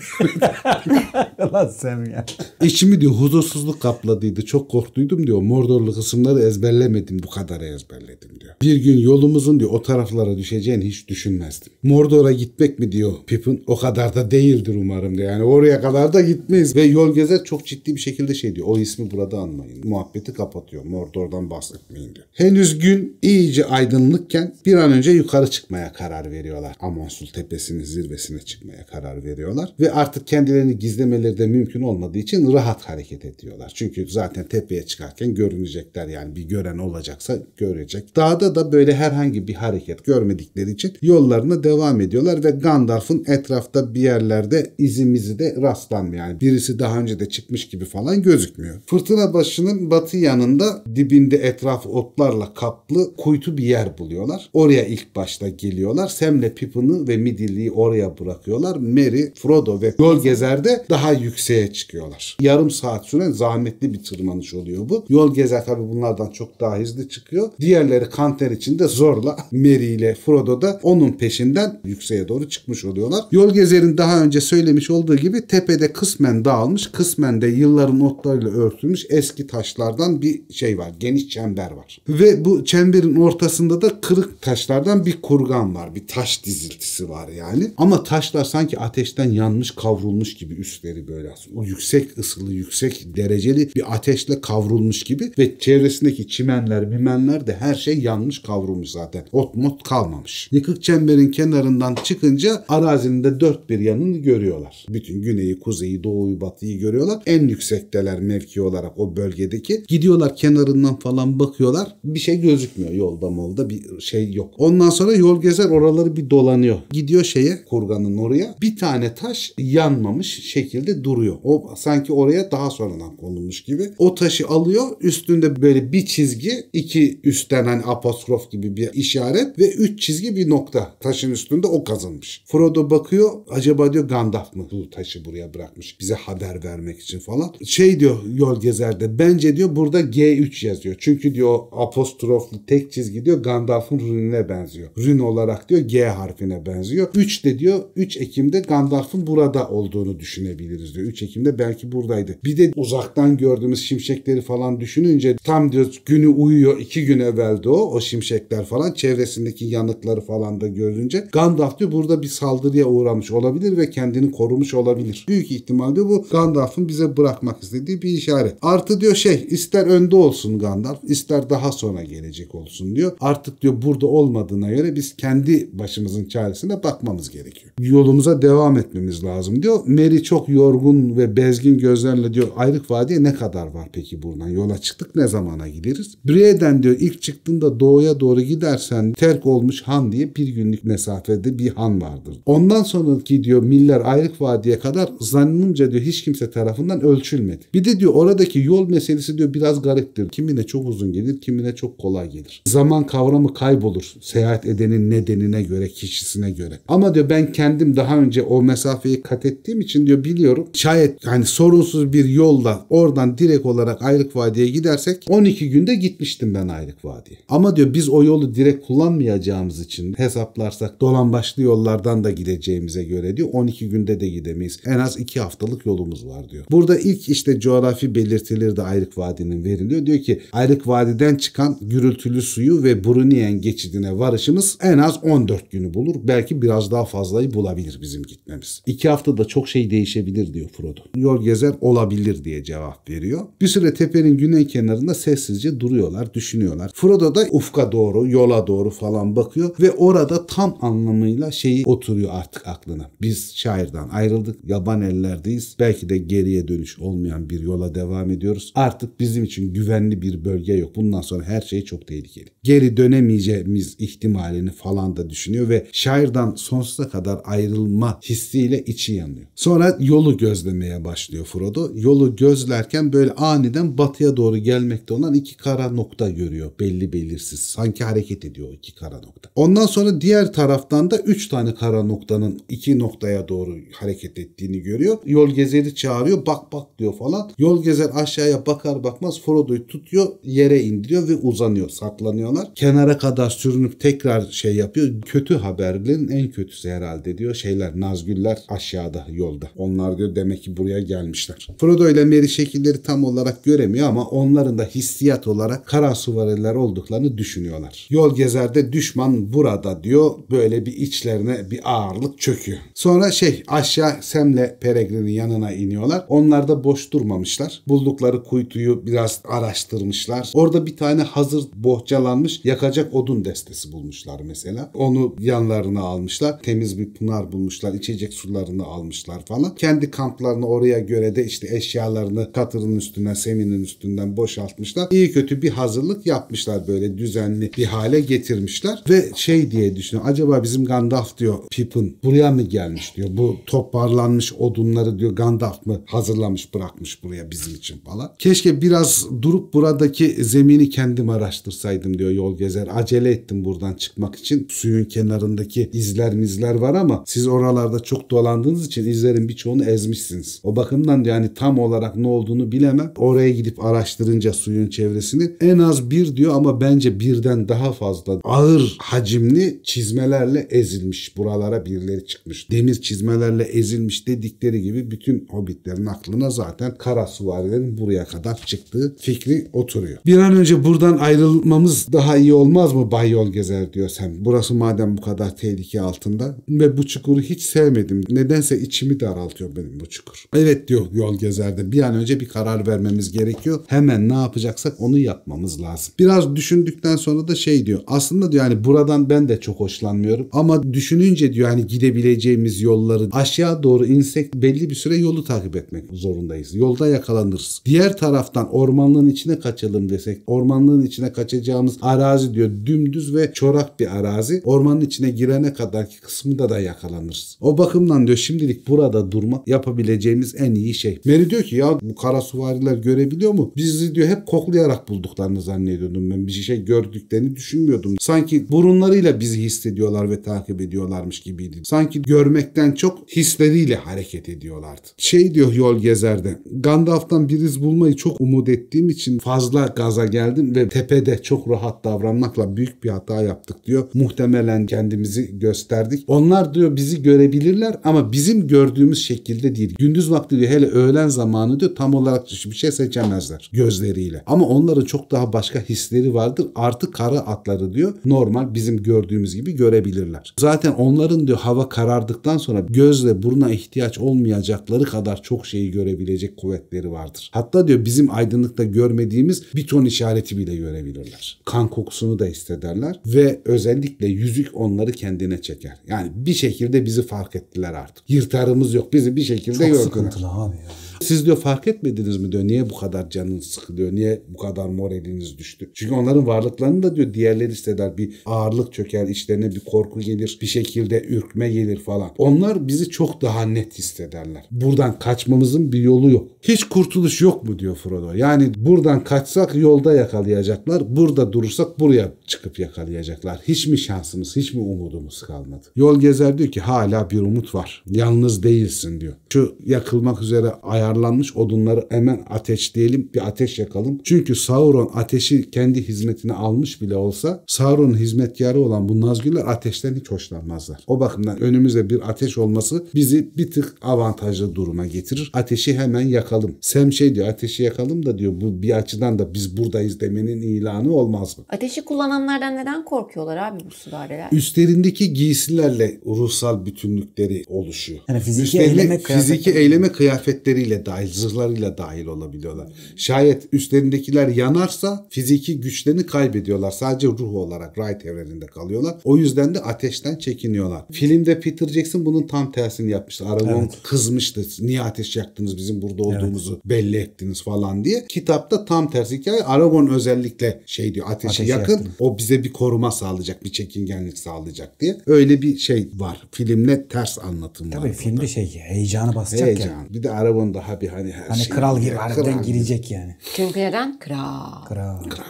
S2: Lan sen ya. İçimi diyor huzursuzluk kapladıydı. Çok korktuydum diyor. Mordorlu kısımları ezberlemedim. Bu kadar ezberledim diyor. Bir gün yolumuzun diyor o taraflara düşeceğini hiç düşünmezdim. Mordor'a gitmek mi diyor Pippin. O kadar da değildir umarım diyor. Yani oraya kadar da gitmeyiz. Ve yol Gogol Gazet çok ciddi bir şekilde şey diyor. O ismi burada anmayın. Muhabbeti kapatıyor. Mordor'dan bahsetmeyin diyor. Henüz gün iyice aydınlıkken bir an önce yukarı çıkmaya karar veriyorlar. Amonsul tepesinin zirvesine çıkmaya karar veriyorlar. Ve artık kendilerini gizlemeleri de mümkün olmadığı için rahat hareket ediyorlar. Çünkü zaten tepeye çıkarken görünecekler yani bir gören olacaksa görecek. Dağda da böyle herhangi bir hareket görmedikleri için yollarına devam ediyorlar ve Gandalf'ın etrafta bir yerlerde izimizi de rastlanmıyor. Yani birisi daha daha önce de çıkmış gibi falan gözükmüyor. Fırtına başının batı yanında dibinde etraf otlarla kaplı kuytu bir yer buluyorlar. Oraya ilk başta geliyorlar. Sam'le Pippin'i ve Midilli'yi oraya bırakıyorlar. Merry, Frodo ve yol gezerde daha yükseğe çıkıyorlar. Yarım saat süren zahmetli bir tırmanış oluyor bu. Yol gezer tabi bunlardan çok daha hızlı çıkıyor. Diğerleri kanter içinde zorla Merry ile Frodo da onun peşinden yükseğe doğru çıkmış oluyorlar. Yol gezerin daha önce söylemiş olduğu gibi tepede kısmen dağılmış yapılmış. Kısmen de yılların otlarıyla örtülmüş eski taşlardan bir şey var. Geniş çember var. Ve bu çemberin ortasında da kırık taşlardan bir kurgan var. Bir taş dizilisi var yani. Ama taşlar sanki ateşten yanmış kavrulmuş gibi üstleri böyle. O yüksek ısılı, yüksek dereceli bir ateşle kavrulmuş gibi ve çevresindeki çimenler, mimenler de her şey yanmış kavrulmuş zaten. Ot mot kalmamış. Yıkık çemberin kenarından çıkınca arazinin de dört bir yanını görüyorlar. Bütün güneyi, kuzeyi, doğuyu, batıyı, mevkiyi görüyorlar. En yüksekteler mevki olarak o bölgedeki. Gidiyorlar kenarından falan bakıyorlar. Bir şey gözükmüyor yolda molda bir şey yok. Ondan sonra yol gezer oraları bir dolanıyor. Gidiyor şeye kurganın oraya. Bir tane taş yanmamış şekilde duruyor. O sanki oraya daha sonradan konulmuş gibi. O taşı alıyor. Üstünde böyle bir çizgi iki üstten hani apostrof gibi bir işaret ve üç çizgi bir nokta. Taşın üstünde o kazınmış. Frodo bakıyor acaba diyor Gandalf mı bu taşı buraya bırakmış bize haber değer vermek için falan. Şey diyor yol gezerde bence diyor burada G3 yazıyor. Çünkü diyor apostroflu tek çizgi diyor Gandalf'ın rune'ine benziyor. Rün olarak diyor G harfine benziyor. 3 de diyor 3 Ekim'de Gandalf'ın burada olduğunu düşünebiliriz diyor. 3 Ekim'de belki buradaydı. Bir de uzaktan gördüğümüz şimşekleri falan düşününce tam diyor günü uyuyor. 2 gün evvelde o. O şimşekler falan çevresindeki yanıkları falan da görünce Gandalf diyor burada bir saldırıya uğramış olabilir ve kendini korumuş olabilir. Büyük ihtimalle bu Gandalf Gandalf'ın bize bırakmak istediği bir işaret. Artı diyor şey ister önde olsun Gandalf ister daha sonra gelecek olsun diyor. Artık diyor burada olmadığına göre biz kendi başımızın çaresine bakmamız gerekiyor. Yolumuza devam etmemiz lazım diyor. Merry çok yorgun ve bezgin gözlerle diyor ayrık vadiye ne kadar var peki buradan yola çıktık ne zamana gideriz? Brienne'den diyor ilk çıktığında doğuya doğru gidersen terk olmuş han diye bir günlük mesafede bir han vardır. Ondan sonraki diyor miller ayrık vadiye kadar zannımca diyor hiç kimse kimse tarafından ölçülmedi. Bir de diyor oradaki yol meselesi diyor biraz gariptir. Kimine çok uzun gelir, kimine çok kolay gelir. Zaman kavramı kaybolur seyahat edenin nedenine göre, kişisine göre. Ama diyor ben kendim daha önce o mesafeyi kat ettiğim için diyor biliyorum. Şayet yani sorunsuz bir yolda oradan direkt olarak Ayrık Vadi'ye gidersek 12 günde gitmiştim ben Ayrık Vadi'ye. Ama diyor biz o yolu direkt kullanmayacağımız için hesaplarsak dolan başlı yollardan da gideceğimize göre diyor 12 günde de gidemeyiz. En az 2 haftalık yolumuz var diyor. Burada ilk işte coğrafi belirtileri de Ayrık Vadi'nin veriliyor. Diyor ki Ayrık Vadi'den çıkan gürültülü suyu ve Brunien geçidine varışımız en az 14 günü bulur. Belki biraz daha fazlayı bulabilir bizim gitmemiz. İki haftada çok şey değişebilir diyor Frodo. Yol gezer olabilir diye cevap veriyor. Bir süre tepenin güney kenarında sessizce duruyorlar, düşünüyorlar. Frodo da ufka doğru, yola doğru falan bakıyor ve orada tam anlamıyla şeyi oturuyor artık aklına. Biz şairden ayrıldık, yaban ellerdeyiz. Belki de şekilde geriye dönüş olmayan bir yola devam ediyoruz. Artık bizim için güvenli bir bölge yok. Bundan sonra her şey çok tehlikeli. Geri dönemeyeceğimiz ihtimalini falan da düşünüyor ve şairden sonsuza kadar ayrılma hissiyle içi yanıyor. Sonra yolu gözlemeye başlıyor Frodo. Yolu gözlerken böyle aniden batıya doğru gelmekte olan iki kara nokta görüyor. Belli belirsiz. Sanki hareket ediyor o iki kara nokta. Ondan sonra diğer taraftan da üç tane kara noktanın iki noktaya doğru hareket ettiğini görüyor. Yol gezeri çağırıyor. Bak bak diyor falan. Yol gezer aşağıya bakar bakmaz Frodo'yu tutuyor yere indiriyor ve uzanıyor. Saklanıyorlar. Kenara kadar sürünüp tekrar şey yapıyor. Kötü haberlerin en kötüsü herhalde diyor. Şeyler Nazgüller aşağıda yolda. Onlar diyor demek ki buraya gelmişler. Frodo ile Merry şekilleri tam olarak göremiyor ama onların da hissiyat olarak kara suvariler olduklarını düşünüyorlar. Yol gezerde düşman burada diyor. Böyle bir içlerine bir ağırlık çöküyor. Sonra şey aşağı Sem'le Peregrin'in yanına iniyor dinliyorlar. Onlar da boş durmamışlar. Buldukları kuytuyu biraz araştırmışlar. Orada bir tane hazır bohçalanmış yakacak odun destesi bulmuşlar mesela. Onu yanlarına almışlar. Temiz bir pınar bulmuşlar. içecek sularını almışlar falan. Kendi kamplarını oraya göre de işte eşyalarını katırın üstünden, seminin üstünden boşaltmışlar. İyi kötü bir hazırlık yapmışlar böyle düzenli bir hale getirmişler ve şey diye düşünüyor. Acaba bizim Gandalf diyor Pippin buraya mı gelmiş diyor. Bu toparlanmış odunları diyor Gandalf mı hazırlamış bırakmış buraya bizim için falan. Keşke biraz durup buradaki zemini kendim araştırsaydım diyor yol gezer. Acele ettim buradan çıkmak için. Suyun kenarındaki izler mizler var ama siz oralarda çok dolandığınız için izlerin birçoğunu ezmişsiniz. O bakımdan yani tam olarak ne olduğunu bilemem. Oraya gidip araştırınca suyun çevresini en az bir diyor ama bence birden daha fazla ağır hacimli çizmelerle ezilmiş. Buralara birileri çıkmış. Demir çizmelerle ezilmiş dedikleri gibi bütün o hobbitlerin aklına zaten kara suvarilerin buraya kadar çıktığı fikri oturuyor. Bir an önce buradan ayrılmamız daha iyi olmaz mı Bay Yol Gezer diyor sen. Burası madem bu kadar tehlike altında ve bu çukuru hiç sevmedim. Nedense içimi daraltıyor benim bu çukur. Evet diyor Yol Gezer'de bir an önce bir karar vermemiz gerekiyor. Hemen ne yapacaksak onu yapmamız lazım. Biraz düşündükten sonra da şey diyor. Aslında diyor yani buradan ben de çok hoşlanmıyorum ama düşününce diyor yani gidebileceğimiz yolları aşağı doğru insek belli bir süre yolu takip etmek zorundayız. Yolda yakalanırız. Diğer taraftan ormanlığın içine kaçalım desek ormanlığın içine kaçacağımız arazi diyor dümdüz ve çorak bir arazi. Ormanın içine girene kadarki kısmında da yakalanırız. O bakımdan diyor şimdilik burada durma yapabileceğimiz en iyi şey. Meri diyor ki ya bu kara suvariler görebiliyor mu? Bizi diyor hep koklayarak bulduklarını zannediyordum ben. Bir şey gördüklerini düşünmüyordum. Sanki burunlarıyla bizi hissediyorlar ve takip ediyorlarmış gibiydi. Sanki görmekten çok hisleriyle hareket ediyorlardı. Şey şey diyor yol gezerde. Gandalf'tan bir iz bulmayı çok umut ettiğim için fazla gaza geldim ve tepede çok rahat davranmakla büyük bir hata yaptık diyor. Muhtemelen kendimizi gösterdik. Onlar diyor bizi görebilirler ama bizim gördüğümüz şekilde değil. Gündüz vakti diyor hele öğlen zamanı diyor tam olarak bir şey seçemezler gözleriyle. Ama onların çok daha başka hisleri vardır. Artı kara atları diyor normal bizim gördüğümüz gibi görebilirler. Zaten onların diyor hava karardıktan sonra gözle buruna ihtiyaç olmayacakları kadar kadar çok şeyi görebilecek kuvvetleri vardır. Hatta diyor bizim aydınlıkta görmediğimiz bir ton işareti bile görebilirler. Kan kokusunu da hissederler ve özellikle yüzük onları kendine çeker. Yani bir şekilde bizi fark ettiler artık. Yırtarımız yok. Bizi bir şekilde Çok yordular. sıkıntılı abi ya. Siz diyor fark etmediniz mi diyor. Niye bu kadar canınız sıkılıyor? Niye bu kadar moraliniz düştü? Çünkü onların varlıklarını da diyor diğerleri hisseder. Bir ağırlık çöker, içlerine bir korku gelir, bir şekilde ürkme gelir falan. Onlar bizi çok daha net hissederler. Buradan kaçmamızın bir yolu yok. Hiç kurtuluş yok mu diyor Frodo. Yani buradan kaçsak yolda yakalayacaklar. Burada durursak buraya çıkıp yakalayacaklar. Hiç mi şansımız, hiç mi umudumuz kalmadı? Yol gezer diyor ki hala bir umut var. Yalnız değilsin diyor. Şu yakılmak üzere ayar harlanmış odunları hemen ateşleyelim bir ateş yakalım. Çünkü Sauron ateşi kendi hizmetine almış bile olsa Sauron'un hizmetkarı olan bu Nazgüller ateşten hiç hoşlanmazlar. O bakımdan önümüzde bir ateş olması bizi bir tık avantajlı duruma getirir. Ateşi hemen yakalım. Sem şey diyor ateşi yakalım da diyor bu bir açıdan da biz buradayız demenin ilanı olmaz mı?
S1: Ateşi kullananlardan neden korkuyorlar abi bu süvariler?
S2: Üstlerindeki giysilerle ruhsal bütünlükleri oluşuyor. Yani fiziki eyleme, fiziki eyleme kıyafetleriyle şeyle dahil, zırhlarıyla dahil olabiliyorlar. Şayet üstlerindekiler yanarsa fiziki güçlerini kaybediyorlar. Sadece ruh olarak Wright evreninde kalıyorlar. O yüzden de ateşten çekiniyorlar. Filmde Peter Jackson bunun tam tersini yapmıştı. Aragon evet. kızmıştı. Niye ateş yaktınız bizim burada olduğumuzu evet. belli ettiniz falan diye. Kitapta tam tersi hikaye. Aragon özellikle şey diyor ateşi, ateşi yakın. Yaktım. O bize bir koruma sağlayacak, bir çekingenlik sağlayacak diye. Öyle bir şey var. Filmle ters anlatım Tabii var. Tabii filmde şey heyecanı basacak Heyecan. ya. Bir de Aragon da daha bir hani her hani şey. Hani kral gibi harbiden girecek yani.
S1: Çünkü neden? Kral.
S2: Kral. Kral.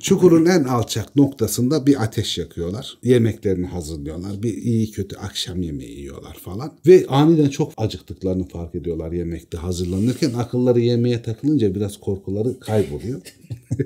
S2: Çukurun en alçak noktasında bir ateş yakıyorlar. Yemeklerini hazırlıyorlar. Bir iyi kötü akşam yemeği yiyorlar falan. Ve aniden çok acıktıklarını fark ediyorlar yemekte hazırlanırken. Akılları yemeğe takılınca biraz korkuları kayboluyor.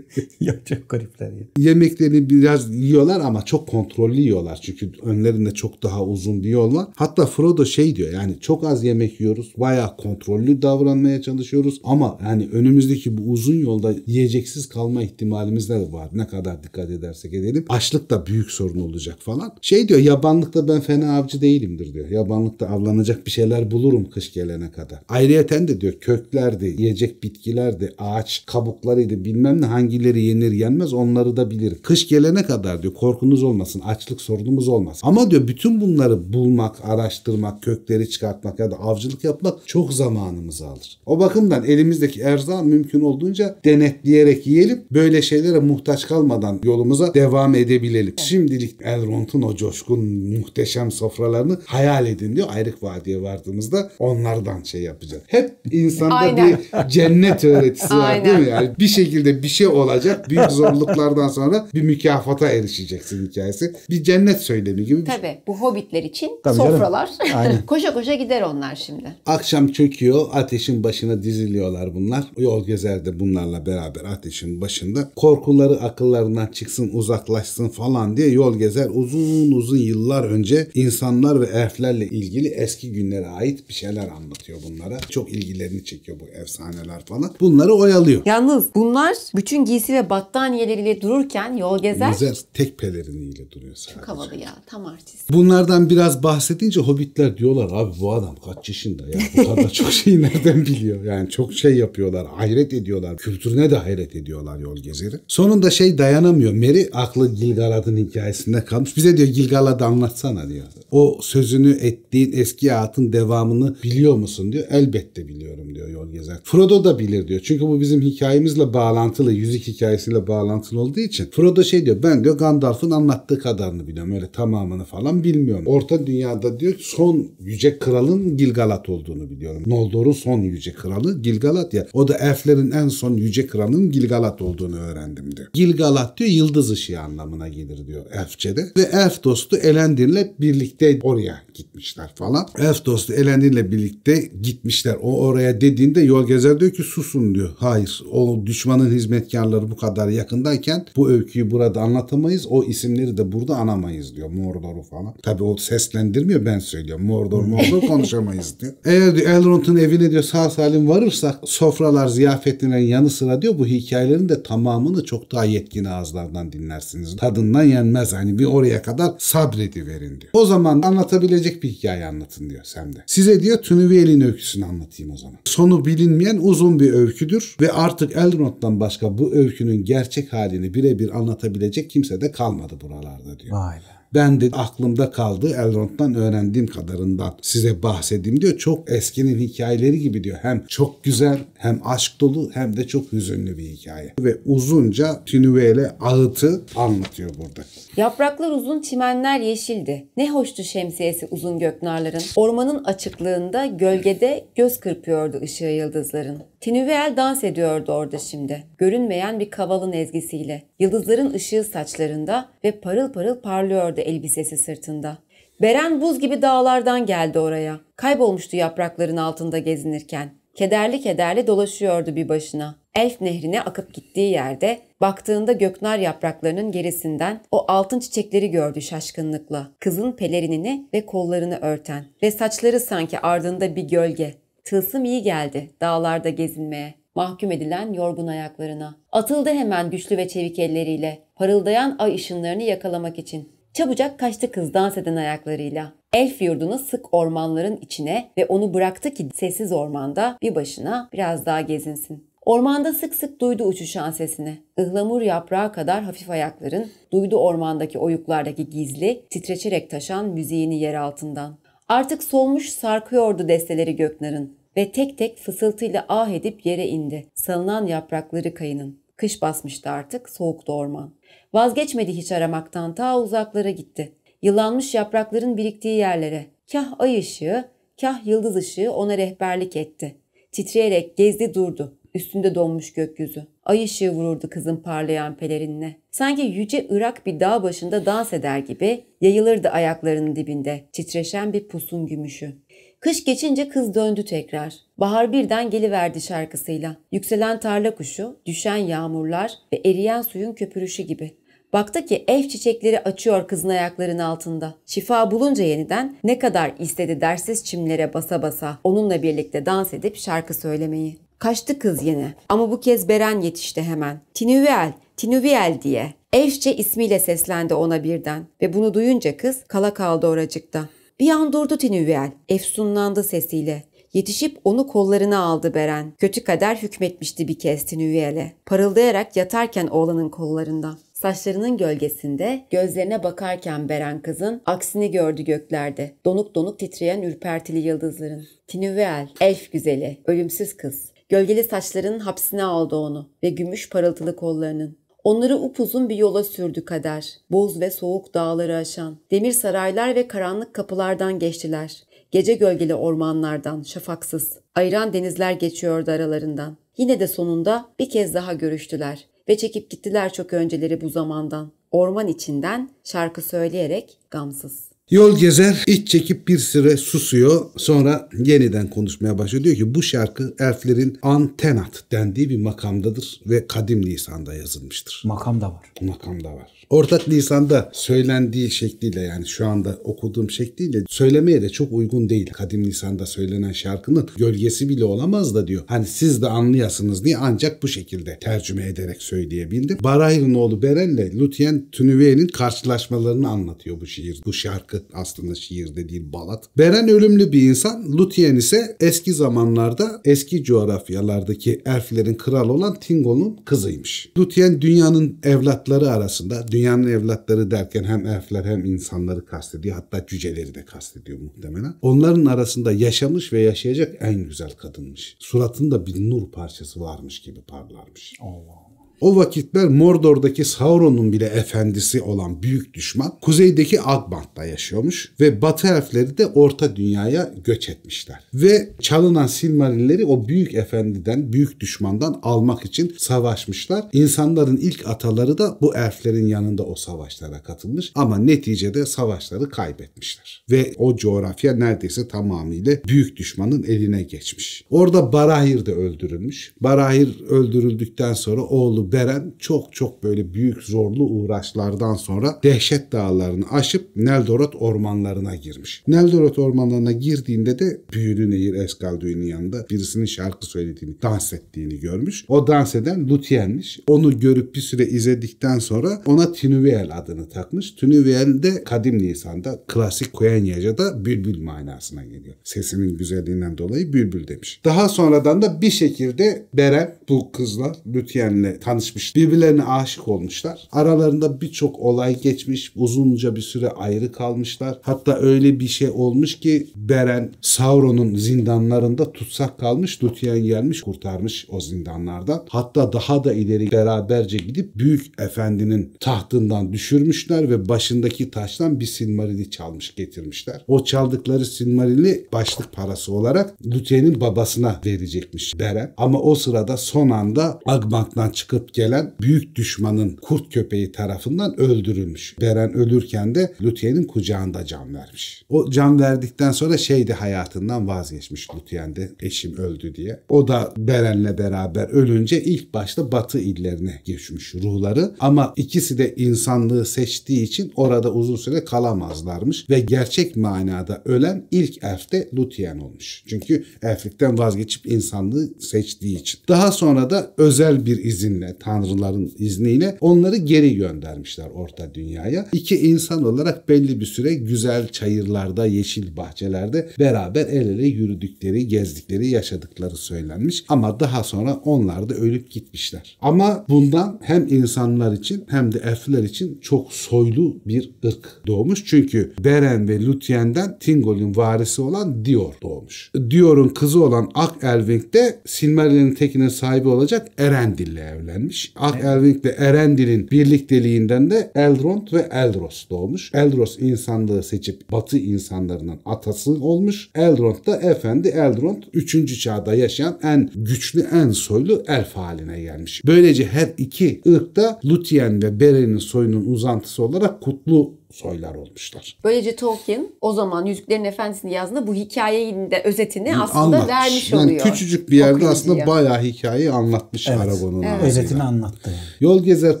S2: ya çok garipler ya. Yemeklerini biraz yiyorlar ama çok kontrollü yiyorlar. Çünkü önlerinde çok daha uzun bir yol var. Hatta Frodo şey diyor yani çok az yemek yiyoruz. Baya kontrollü davranmaya çalışıyoruz. Ama yani önümüzdeki bu uzun yolda yiyeceksiz kalma ihtimalimiz de var. Ne kadar dikkat edersek edelim. Açlık da büyük sorun olacak falan. Şey diyor yabanlıkta ben fena avcı değilimdir diyor. Yabanlıkta avlanacak bir şeyler bulurum kış gelene kadar. Ayrıyeten de diyor köklerdi, yiyecek bitkilerdi, ağaç kabuklarıydı bilmem önemli. Hangileri yenir yenmez onları da bilir. Kış gelene kadar diyor korkunuz olmasın, açlık sorunumuz olmasın. Ama diyor bütün bunları bulmak, araştırmak, kökleri çıkartmak ya da avcılık yapmak çok zamanımızı alır. O bakımdan elimizdeki erzağı mümkün olduğunca denetleyerek yiyelim. Böyle şeylere muhtaç kalmadan yolumuza devam edebilelim. Şimdilik Elrond'un o coşkun muhteşem sofralarını hayal edin diyor. Ayrık Vadi'ye vardığımızda onlardan şey yapacağız. Hep insanda bir cennet öğretisi var değil mi? Yani bir şekilde bir şey olacak. Büyük zorluklardan sonra bir mükafata erişeceksin hikayesi. Bir cennet söylemi gibi. Bir şey.
S1: Tabii şey. bu hobbitler için Tabii sofralar. koşa koşa gider onlar şimdi.
S2: Akşam çöküyor. Ateşin başına diziliyorlar bunlar. Yol gezer de bunlarla beraber ateşin başında. Korkuları akıllarından çıksın uzaklaşsın falan diye yol gezer. Uzun uzun yıllar önce insanlar ve elflerle ilgili eski günlere ait bir şeyler anlatıyor bunlara. Çok ilgilerini çekiyor bu efsaneler falan. Bunları oyalıyor. Yalnız bunlar bütün giysi ve
S1: battaniyeleriyle dururken yol gezer. Gezer
S2: tek peleriniyle duruyor sadece. Çok havalı
S1: ya tam artist.
S2: Bunlardan biraz bahsedince hobbitler diyorlar abi bu adam kaç yaşında ya bu kadar çok şeyi nereden biliyor. Yani çok şey yapıyorlar hayret ediyorlar kültürüne de hayret ediyorlar yol gezeri. Sonunda şey dayanamıyor Meri aklı Gilgalad'ın hikayesinde kalmış. Bize diyor Gilgalad'ı anlatsana diyor. O sözünü ettiğin eski hayatın devamını biliyor musun diyor. Elbette biliyorum diyor yol gezer. Frodo da bilir diyor. Çünkü bu bizim hikayemizle bağlantı bağlantılı, yüzük hikayesiyle bağlantılı olduğu için Frodo şey diyor ben diyor Gandalf'ın anlattığı kadarını biliyorum öyle tamamını falan bilmiyorum. Orta dünyada diyor son yüce kralın Gilgalat olduğunu biliyorum. Noldor'un son yüce kralı Gilgalat ya. O da elflerin en son yüce kralının Gilgalat olduğunu öğrendim diyor. Gilgalat diyor yıldız ışığı anlamına gelir diyor elfçede ve elf dostu Elendir'le birlikte oraya gitmişler falan. Elf dostu Elendin'le birlikte gitmişler. O oraya dediğinde yol gezer diyor ki susun diyor. Hayır o düşmanın hizmetkarları bu kadar yakındayken bu öyküyü burada anlatamayız. O isimleri de burada anamayız diyor Mordor'u falan. Tabi o seslendirmiyor ben söylüyorum. Mordor Mordor konuşamayız diyor. Eğer diyor, Elrond'un evine diyor sağ salim varırsak sofralar ziyafetlerin yanı sıra diyor bu hikayelerin de tamamını çok daha yetkin ağızlardan dinlersiniz. Tadından yenmez hani bir oraya kadar sabrediverin diyor. O zaman anlatabilecek olabilecek bir hikaye anlatın diyor Sem'de. Size diyor Tünüviyel'in öyküsünü anlatayım o zaman. Sonu bilinmeyen uzun bir öyküdür ve artık Elrond'dan başka bu öykünün gerçek halini birebir anlatabilecek kimse de kalmadı buralarda diyor. Aynen. Ben de aklımda kaldı Elrond'dan öğrendiğim kadarından size bahsedeyim diyor. Çok eskinin hikayeleri gibi diyor. Hem çok güzel hem aşk dolu hem de çok hüzünlü bir hikaye. Ve uzunca Tünüvel'e ağıtı anlatıyor burada.
S1: Yapraklar uzun çimenler yeşildi. Ne hoştu şemsiyesi uzun göknarların. Ormanın açıklığında gölgede göz kırpıyordu ışığı yıldızların. Tinüvel dans ediyordu orada şimdi. Görünmeyen bir kavalın ezgisiyle. Yıldızların ışığı saçlarında ve parıl parıl parlıyordu elbisesi sırtında. Beren buz gibi dağlardan geldi oraya. Kaybolmuştu yaprakların altında gezinirken. Kederli kederli dolaşıyordu bir başına. Elf nehrine akıp gittiği yerde baktığında göknar yapraklarının gerisinden o altın çiçekleri gördü şaşkınlıkla. Kızın pelerinini ve kollarını örten ve saçları sanki ardında bir gölge. Tılsım iyi geldi dağlarda gezinmeye, mahkum edilen yorgun ayaklarına. Atıldı hemen güçlü ve çevik elleriyle, parıldayan ay ışınlarını yakalamak için. Çabucak kaçtı kız dans eden ayaklarıyla. Elf yurdunu sık ormanların içine ve onu bıraktı ki sessiz ormanda bir başına biraz daha gezinsin. Ormanda sık sık duydu uçuşan sesini. Ihlamur yaprağı kadar hafif ayakların duydu ormandaki oyuklardaki gizli, titreşerek taşan müziğini yer altından. Artık solmuş sarkıyordu desteleri Göknar'ın ve tek tek fısıltıyla ah edip yere indi. Salınan yaprakları kayının. Kış basmıştı artık, soğuktu orman. Vazgeçmedi hiç aramaktan, ta uzaklara gitti. Yılanmış yaprakların biriktiği yerlere. Kah ay ışığı, kah yıldız ışığı ona rehberlik etti. Titreyerek gezdi durdu. Üstünde donmuş gökyüzü. Ay ışığı vururdu kızın parlayan pelerinle. Sanki yüce Irak bir dağ başında dans eder gibi yayılırdı ayaklarının dibinde titreşen bir pusun gümüşü. Kış geçince kız döndü tekrar. Bahar birden geliverdi şarkısıyla. Yükselen tarla kuşu, düşen yağmurlar ve eriyen suyun köpürüşü gibi. Baktı ki ev çiçekleri açıyor kızın ayaklarının altında. Şifa bulunca yeniden ne kadar istedi dersiz çimlere basa basa onunla birlikte dans edip şarkı söylemeyi. Kaçtı kız yine ama bu kez Beren yetişti hemen. Tinüvel, Tinüvel diye. Evçe ismiyle seslendi ona birden ve bunu duyunca kız kala kaldı oracıkta. Bir an durdu Tinüvel, efsunlandı sesiyle. Yetişip onu kollarına aldı Beren. Kötü kader hükmetmişti bir kez Tinüvel'e. Parıldayarak yatarken oğlanın kollarında. Saçlarının gölgesinde gözlerine bakarken Beren kızın aksini gördü göklerde. Donuk donuk titreyen ürpertili yıldızların. Tinüvel, elf güzeli, ölümsüz kız. Gölgeli saçlarının hapsine aldı onu ve gümüş parıltılı kollarının. Onları upuzun bir yola sürdü kader. Boz ve soğuk dağları aşan. Demir saraylar ve karanlık kapılardan geçtiler. Gece gölgeli ormanlardan, şafaksız. Ayıran denizler geçiyordu aralarından. Yine de sonunda bir kez daha görüştüler ve çekip gittiler çok önceleri bu zamandan. Orman içinden şarkı söyleyerek gamsız.
S2: Yol gezer iç çekip bir süre susuyor. Sonra yeniden konuşmaya başlıyor. Diyor ki bu şarkı elflerin Antenat dendiği bir makamdadır ve kadim lisanda yazılmıştır. Makam da var. Makam da var. Ortak lisanda söylendiği şekliyle yani şu anda okuduğum şekliyle söylemeye de çok uygun değil. Kadim lisanda söylenen şarkının gölgesi bile olamaz da diyor. Hani siz de anlayasınız diye ancak bu şekilde tercüme ederek söyleyebildim. Barahirin oğlu Berenle Lutien Tünüveye'nin karşılaşmalarını anlatıyor bu şiir, bu şarkı şarkı aslında şiir dediği balat. Beren ölümlü bir insan, Lutien ise eski zamanlarda eski coğrafyalardaki elflerin kralı olan Tingolun kızıymış. Lutien dünyanın evlatları arasında, dünyanın evlatları derken hem elfler hem insanları kastediyor hatta cüceleri de kastediyor muhtemelen. Onların arasında yaşamış ve yaşayacak en güzel kadınmış. Suratında bir nur parçası varmış gibi parlarmış. Allah. O vakitler Mordor'daki Sauron'un bile efendisi olan büyük düşman kuzeydeki Agbant'ta yaşıyormuş ve Batı elfleri de Orta Dünya'ya göç etmişler. Ve çalınan Silmarilleri o büyük efendiden, büyük düşmandan almak için savaşmışlar. İnsanların ilk ataları da bu elflerin yanında o savaşlara katılmış ama neticede savaşları kaybetmişler. Ve o coğrafya neredeyse tamamıyla büyük düşmanın eline geçmiş. Orada Barahir de öldürülmüş. Barahir öldürüldükten sonra oğlu Anadolu Deren çok çok böyle büyük zorlu uğraşlardan sonra Dehşet Dağları'nı aşıp Neldorot ormanlarına girmiş. Neldorot ormanlarına girdiğinde de büyülü nehir Eskalduin'in yanında birisinin şarkı söylediğini, dans ettiğini görmüş. O dans eden Lutien'miş. Onu görüp bir süre izledikten sonra ona Tinuviel adını takmış. Tinuviel de kadim Nisan'da klasik Kuenyaca'da bülbül manasına geliyor. Sesinin güzelliğinden dolayı bülbül demiş. Daha sonradan da bir şekilde Beren bu kızla Lutien'le tanışmış tanışmış, birbirlerine aşık olmuşlar. Aralarında birçok olay geçmiş, uzunca bir süre ayrı kalmışlar. Hatta öyle bir şey olmuş ki Beren Sauron'un zindanlarında tutsak kalmış, Lúthien gelmiş kurtarmış o zindanlardan. Hatta daha da ileri beraberce gidip Büyük Efendi'nin tahtından düşürmüşler ve başındaki taştan bir Silmaril'i çalmış getirmişler. O çaldıkları Silmaril'i başlık parası olarak Lúthien'in babasına verecekmiş Beren. Ama o sırada son anda Agmak'tan çıkıp gelen büyük düşmanın kurt köpeği tarafından öldürülmüş. Beren ölürken de Lütyen'in kucağında can vermiş. O can verdikten sonra şeydi hayatından vazgeçmiş Lütyen de eşim öldü diye. O da Beren'le beraber ölünce ilk başta batı illerine geçmiş ruhları ama ikisi de insanlığı seçtiği için orada uzun süre kalamazlarmış ve gerçek manada ölen ilk elf de Lutien olmuş. Çünkü elflikten vazgeçip insanlığı seçtiği için. Daha sonra da özel bir izinle tanrıların izniyle onları geri göndermişler orta dünyaya. İki insan olarak belli bir süre güzel çayırlarda, yeşil bahçelerde beraber el ele yürüdükleri, gezdikleri, yaşadıkları söylenmiş. Ama daha sonra onlar da ölüp gitmişler. Ama bundan hem insanlar için hem de elfler için çok soylu bir ırk doğmuş. Çünkü Beren ve Lutyen'den Tingol'in varisi olan Dior doğmuş. Dior'un kızı olan Ak Elving de Silmarillion'un tekine sahibi olacak Erendil'le evlenmiş evlenmiş. Ak ah evet. ve Erendil'in birlikteliğinden de Eldrond ve Eldros doğmuş. Eldros insanlığı seçip batı insanlarının atası olmuş. Eldrond da efendi Eldrond 3. çağda yaşayan en güçlü en soylu elf haline gelmiş. Böylece her iki ırk da Luthien ve Beren'in soyunun uzantısı olarak kutlu soylar olmuşlar.
S1: Böylece Tolkien o zaman Yüzüklerin Efendisi'ni yazdığında bu hikayenin de özetini yani aslında anlatmış. vermiş yani oluyor. Küçücük
S2: bir yerde Okuyucu aslında diyor. bayağı hikayeyi anlatmış evet. Aragon'un. Evet. Özetini anlattı. Yani. Yol gezer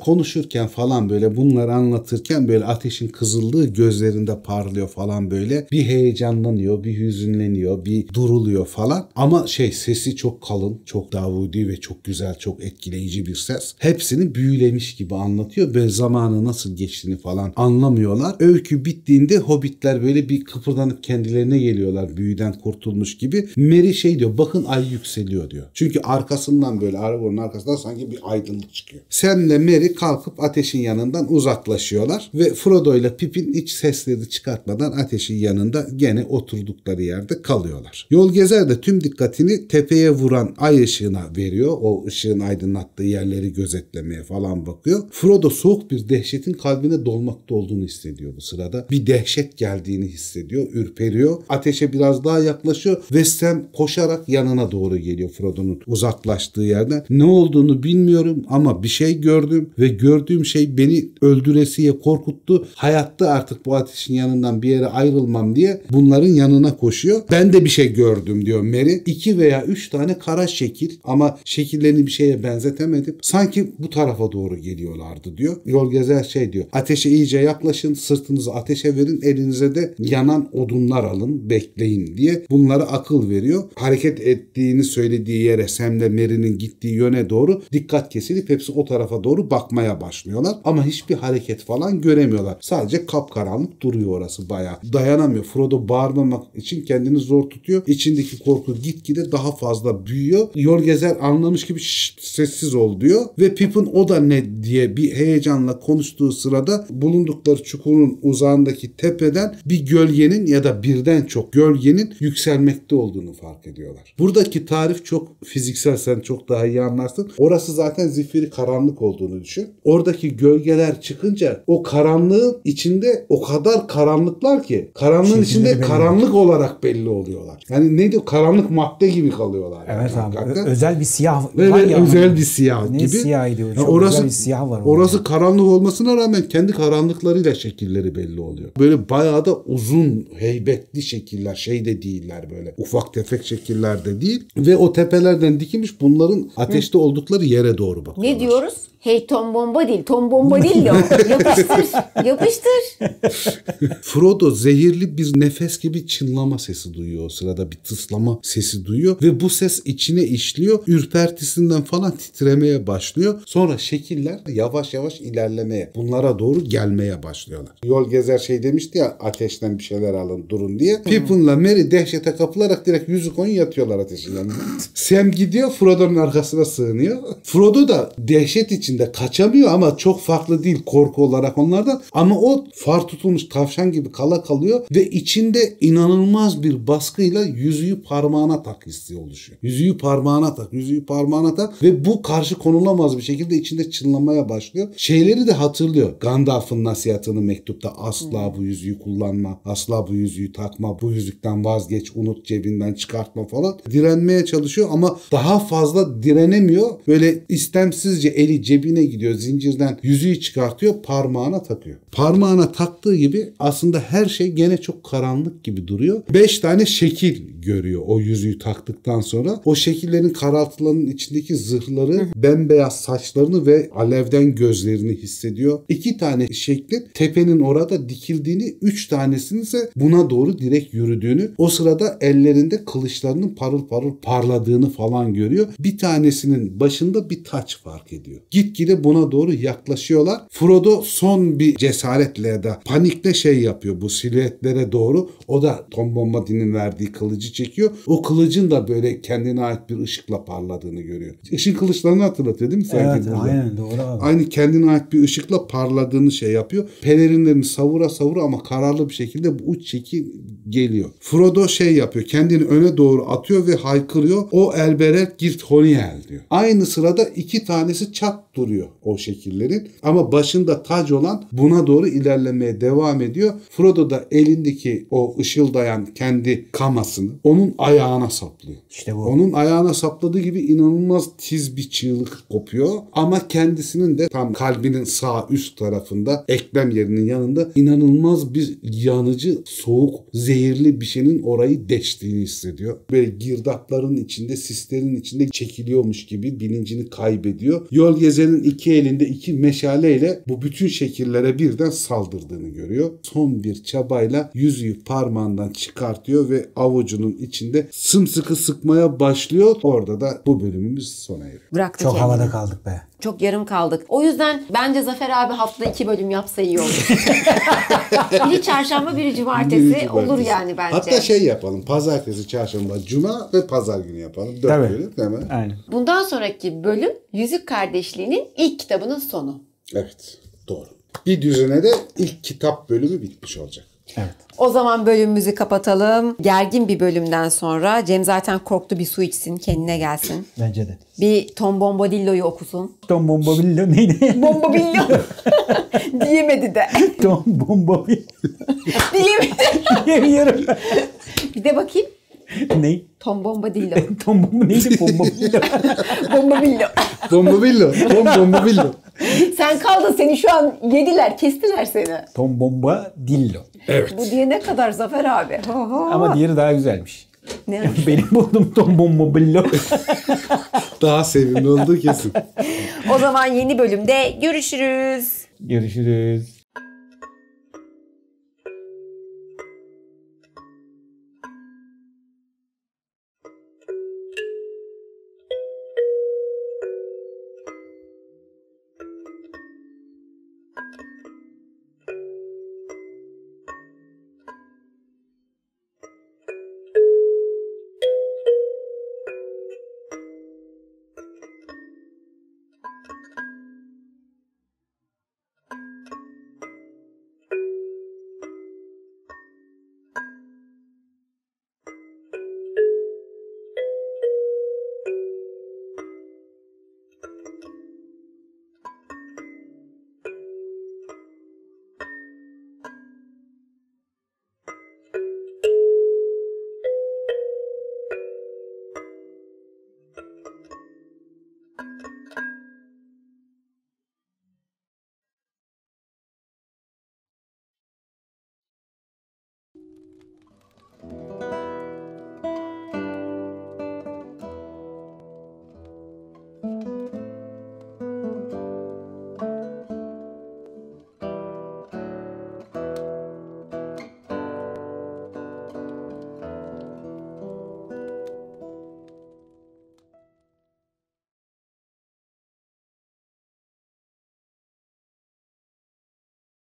S2: konuşurken falan böyle bunları anlatırken böyle ateşin kızıldığı gözlerinde parlıyor falan böyle. Bir heyecanlanıyor, bir hüzünleniyor, bir duruluyor falan. Ama şey sesi çok kalın, çok davudi ve çok güzel, çok etkileyici bir ses. Hepsini büyülemiş gibi anlatıyor ve zamanı nasıl geçtiğini falan anlamıyor geliyorlar. Öykü bittiğinde hobbitler böyle bir kıpırdanıp kendilerine geliyorlar büyüden kurtulmuş gibi. Mary şey diyor bakın ay yükseliyor diyor. Çünkü arkasından böyle Aragorn'un arkasından sanki bir aydınlık çıkıyor. Sam'le Mary kalkıp ateşin yanından uzaklaşıyorlar ve Frodo ile Pippin iç sesleri çıkartmadan ateşin yanında gene oturdukları yerde kalıyorlar. Yol gezer de tüm dikkatini tepeye vuran ay ışığına veriyor. O ışığın aydınlattığı yerleri gözetlemeye falan bakıyor. Frodo soğuk bir dehşetin kalbine dolmakta olduğunu hissediyor hissediyor bu sırada. Bir dehşet geldiğini hissediyor, ürperiyor. Ateşe biraz daha yaklaşıyor ve Sam koşarak yanına doğru geliyor Frodo'nun uzaklaştığı yerden. Ne olduğunu bilmiyorum ama bir şey gördüm ve gördüğüm şey beni öldüresiye korkuttu. Hayatta artık bu ateşin yanından bir yere ayrılmam diye bunların yanına koşuyor. Ben de bir şey gördüm diyor Mary. İki veya üç tane kara şekil ama şekillerini bir şeye benzetemedim. Sanki bu tarafa doğru geliyorlardı diyor. Yol gezer şey diyor. Ateşe iyice yaklaşın sırtınızı ateşe verin, elinize de yanan odunlar alın, bekleyin diye bunlara akıl veriyor. Hareket ettiğini söylediği yere Sem'le Mary'nin gittiği yöne doğru dikkat kesilip hepsi o tarafa doğru bakmaya başlıyorlar. Ama hiçbir hareket falan göremiyorlar. Sadece kapkaranlık duruyor orası baya. Dayanamıyor. Frodo bağırmamak için kendini zor tutuyor. İçindeki korku gitgide daha fazla büyüyor. gezer anlamış gibi sessiz ol diyor ve Pippin o da ne diye bir heyecanla konuştuğu sırada bulundukları çukur bunun uzağındaki tepeden bir gölgenin ya da birden çok gölgenin yükselmekte olduğunu fark ediyorlar. Buradaki tarif çok fiziksel sen çok daha iyi anlarsın. Orası zaten zifiri karanlık olduğunu düşün. Oradaki gölgeler çıkınca o karanlığın içinde o kadar karanlıklar ki karanlığın Şekilleri içinde karanlık belli. olarak belli oluyorlar. Yani ne diyor karanlık madde gibi kalıyorlar. Evet yani, abi hakikaten. özel bir siyah var ve ya. Özel bir siyah ne gibi. Ne siyah diyor. Yani orası, bir siyah var. Orası yani. karanlık olmasına rağmen kendi karanlıklarıyla şekil şekilleri belli oluyor. Böyle bayağı da uzun heybetli şekiller şey de değiller böyle ufak tefek şekiller de değil. Ve o tepelerden dikilmiş bunların ateşte oldukları yere doğru
S1: bakıyorlar. Ne diyoruz? Hey Tom Bombadil. Tom Bombadil de
S2: Yapıştır. Yapıştır. Frodo zehirli bir nefes gibi çınlama sesi duyuyor o sırada. Bir tıslama sesi duyuyor ve bu ses içine işliyor. Ürpertisinden falan titremeye başlıyor. Sonra şekiller yavaş yavaş ilerlemeye, bunlara doğru gelmeye başlıyorlar. Yol gezer şey demişti ya ateşten bir şeyler alın durun diye. Pippin'la Merry dehşete kapılarak direkt yüzü koyun yatıyorlar ateşin yanına. Sam gidiyor Frodo'nun arkasına sığınıyor. Frodo da dehşet için içinde kaçamıyor ama çok farklı değil korku olarak onlardan. Ama o far tutulmuş tavşan gibi kala kalıyor ve içinde inanılmaz bir baskıyla yüzüğü parmağına tak istiyor oluşuyor. Yüzüğü parmağına tak, yüzüğü parmağına tak ve bu karşı konulamaz bir şekilde içinde çınlamaya başlıyor. Şeyleri de hatırlıyor. Gandalf'ın nasihatını mektupta asla hmm. bu yüzüğü kullanma, asla bu yüzüğü takma, bu yüzükten vazgeç, unut cebinden çıkartma falan. Direnmeye çalışıyor ama daha fazla direnemiyor. Böyle istemsizce eli cebi cebine gidiyor zincirden yüzüğü çıkartıyor parmağına takıyor. Parmağına taktığı gibi aslında her şey gene çok karanlık gibi duruyor. Beş tane şekil görüyor o yüzüğü taktıktan sonra. O şekillerin karaltılanın içindeki zırhları, bembeyaz saçlarını ve alevden gözlerini hissediyor. İki tane şeklin tepenin orada dikildiğini, üç tanesinin ise buna doğru direkt yürüdüğünü, o sırada ellerinde kılıçlarının parıl parıl parladığını falan görüyor. Bir tanesinin başında bir taç fark ediyor. Git gitgide buna doğru yaklaşıyorlar. Frodo son bir cesaretle ya da panikle şey yapıyor bu silüetlere doğru. O da Tom Bombadil'in verdiği kılıcı çekiyor. O kılıcın da böyle kendine ait bir ışıkla parladığını görüyor. Işın kılıçlarını hatırlatıyor değil mi sanki evet, burada? aynen doğru abi. Aynı kendine ait bir ışıkla parladığını şey yapıyor. Pelerinlerini savura savura ama kararlı bir şekilde bu uç çeki geliyor. Frodo şey yapıyor. Kendini öne doğru atıyor ve haykırıyor. O elberet girt Honiel diyor. Aynı sırada iki tanesi çat duruyor o şekillerin. Ama başında tac olan buna doğru ilerlemeye devam ediyor. Frodo da elindeki o ışıldayan kendi kamasını onun ayağına saplıyor. İşte bu. Onun ayağına sapladığı gibi inanılmaz tiz bir çığlık kopuyor. Ama kendisinin de tam kalbinin sağ üst tarafında eklem yerinin yanında inanılmaz bir yanıcı, soğuk, zehirli bir şeyin orayı deştiğini hissediyor. Böyle girdapların içinde, sislerin içinde çekiliyormuş gibi bilincini kaybediyor. Yol gezer Kimsenin iki elinde iki meşaleyle bu bütün şekillere birden saldırdığını görüyor. Son bir çabayla yüzüğü parmağından çıkartıyor ve avucunun içinde sımsıkı sıkmaya başlıyor. Orada da bu bölümümüz sona eriyor. Bıraktı Çok kendini. havada kaldık be.
S1: Çok yarım kaldık. O yüzden bence Zafer abi hafta iki bölüm yapsa iyi olur. biri çarşamba, biri cumartesi, biri cumartesi olur yani bence. Hatta şey
S2: yapalım. Pazartesi, çarşamba, cuma ve pazar günü yapalım. Dört Tabii. bölüm mi? Aynen.
S1: Bundan sonraki bölüm Yüzük Kardeşliği'nin ilk kitabının sonu.
S2: Evet. Doğru. Bir düzene de ilk kitap bölümü bitmiş olacak. Evet.
S1: O zaman bölümümüzü kapatalım. Gergin bir bölümden sonra Cem zaten korktu bir su içsin, kendine gelsin. Bence de. Bir Tom Bombadillo'yu okusun.
S2: Tom Bombadillo neydi?
S1: Bombadillo. Diyemedi de. Tom
S2: Bombadillo.
S1: Diyemedi. Diyemiyorum. bir de bakayım. Ne? Tom Bombadillo.
S2: Tom Bombadillo neydi? Bombadillo. Bombadillo. Bombadillo. Tom Bombadillo.
S1: Sen kaldın seni şu an yediler, kestiler seni.
S2: Tom bomba dillo. Evet. Bu
S1: diye ne kadar Zafer abi. Ama diğeri
S2: daha güzelmiş. Ne? Benim buldum Tom bomba dillo. daha sevimli oldu kesin.
S1: o zaman yeni bölümde görüşürüz.
S2: Görüşürüz.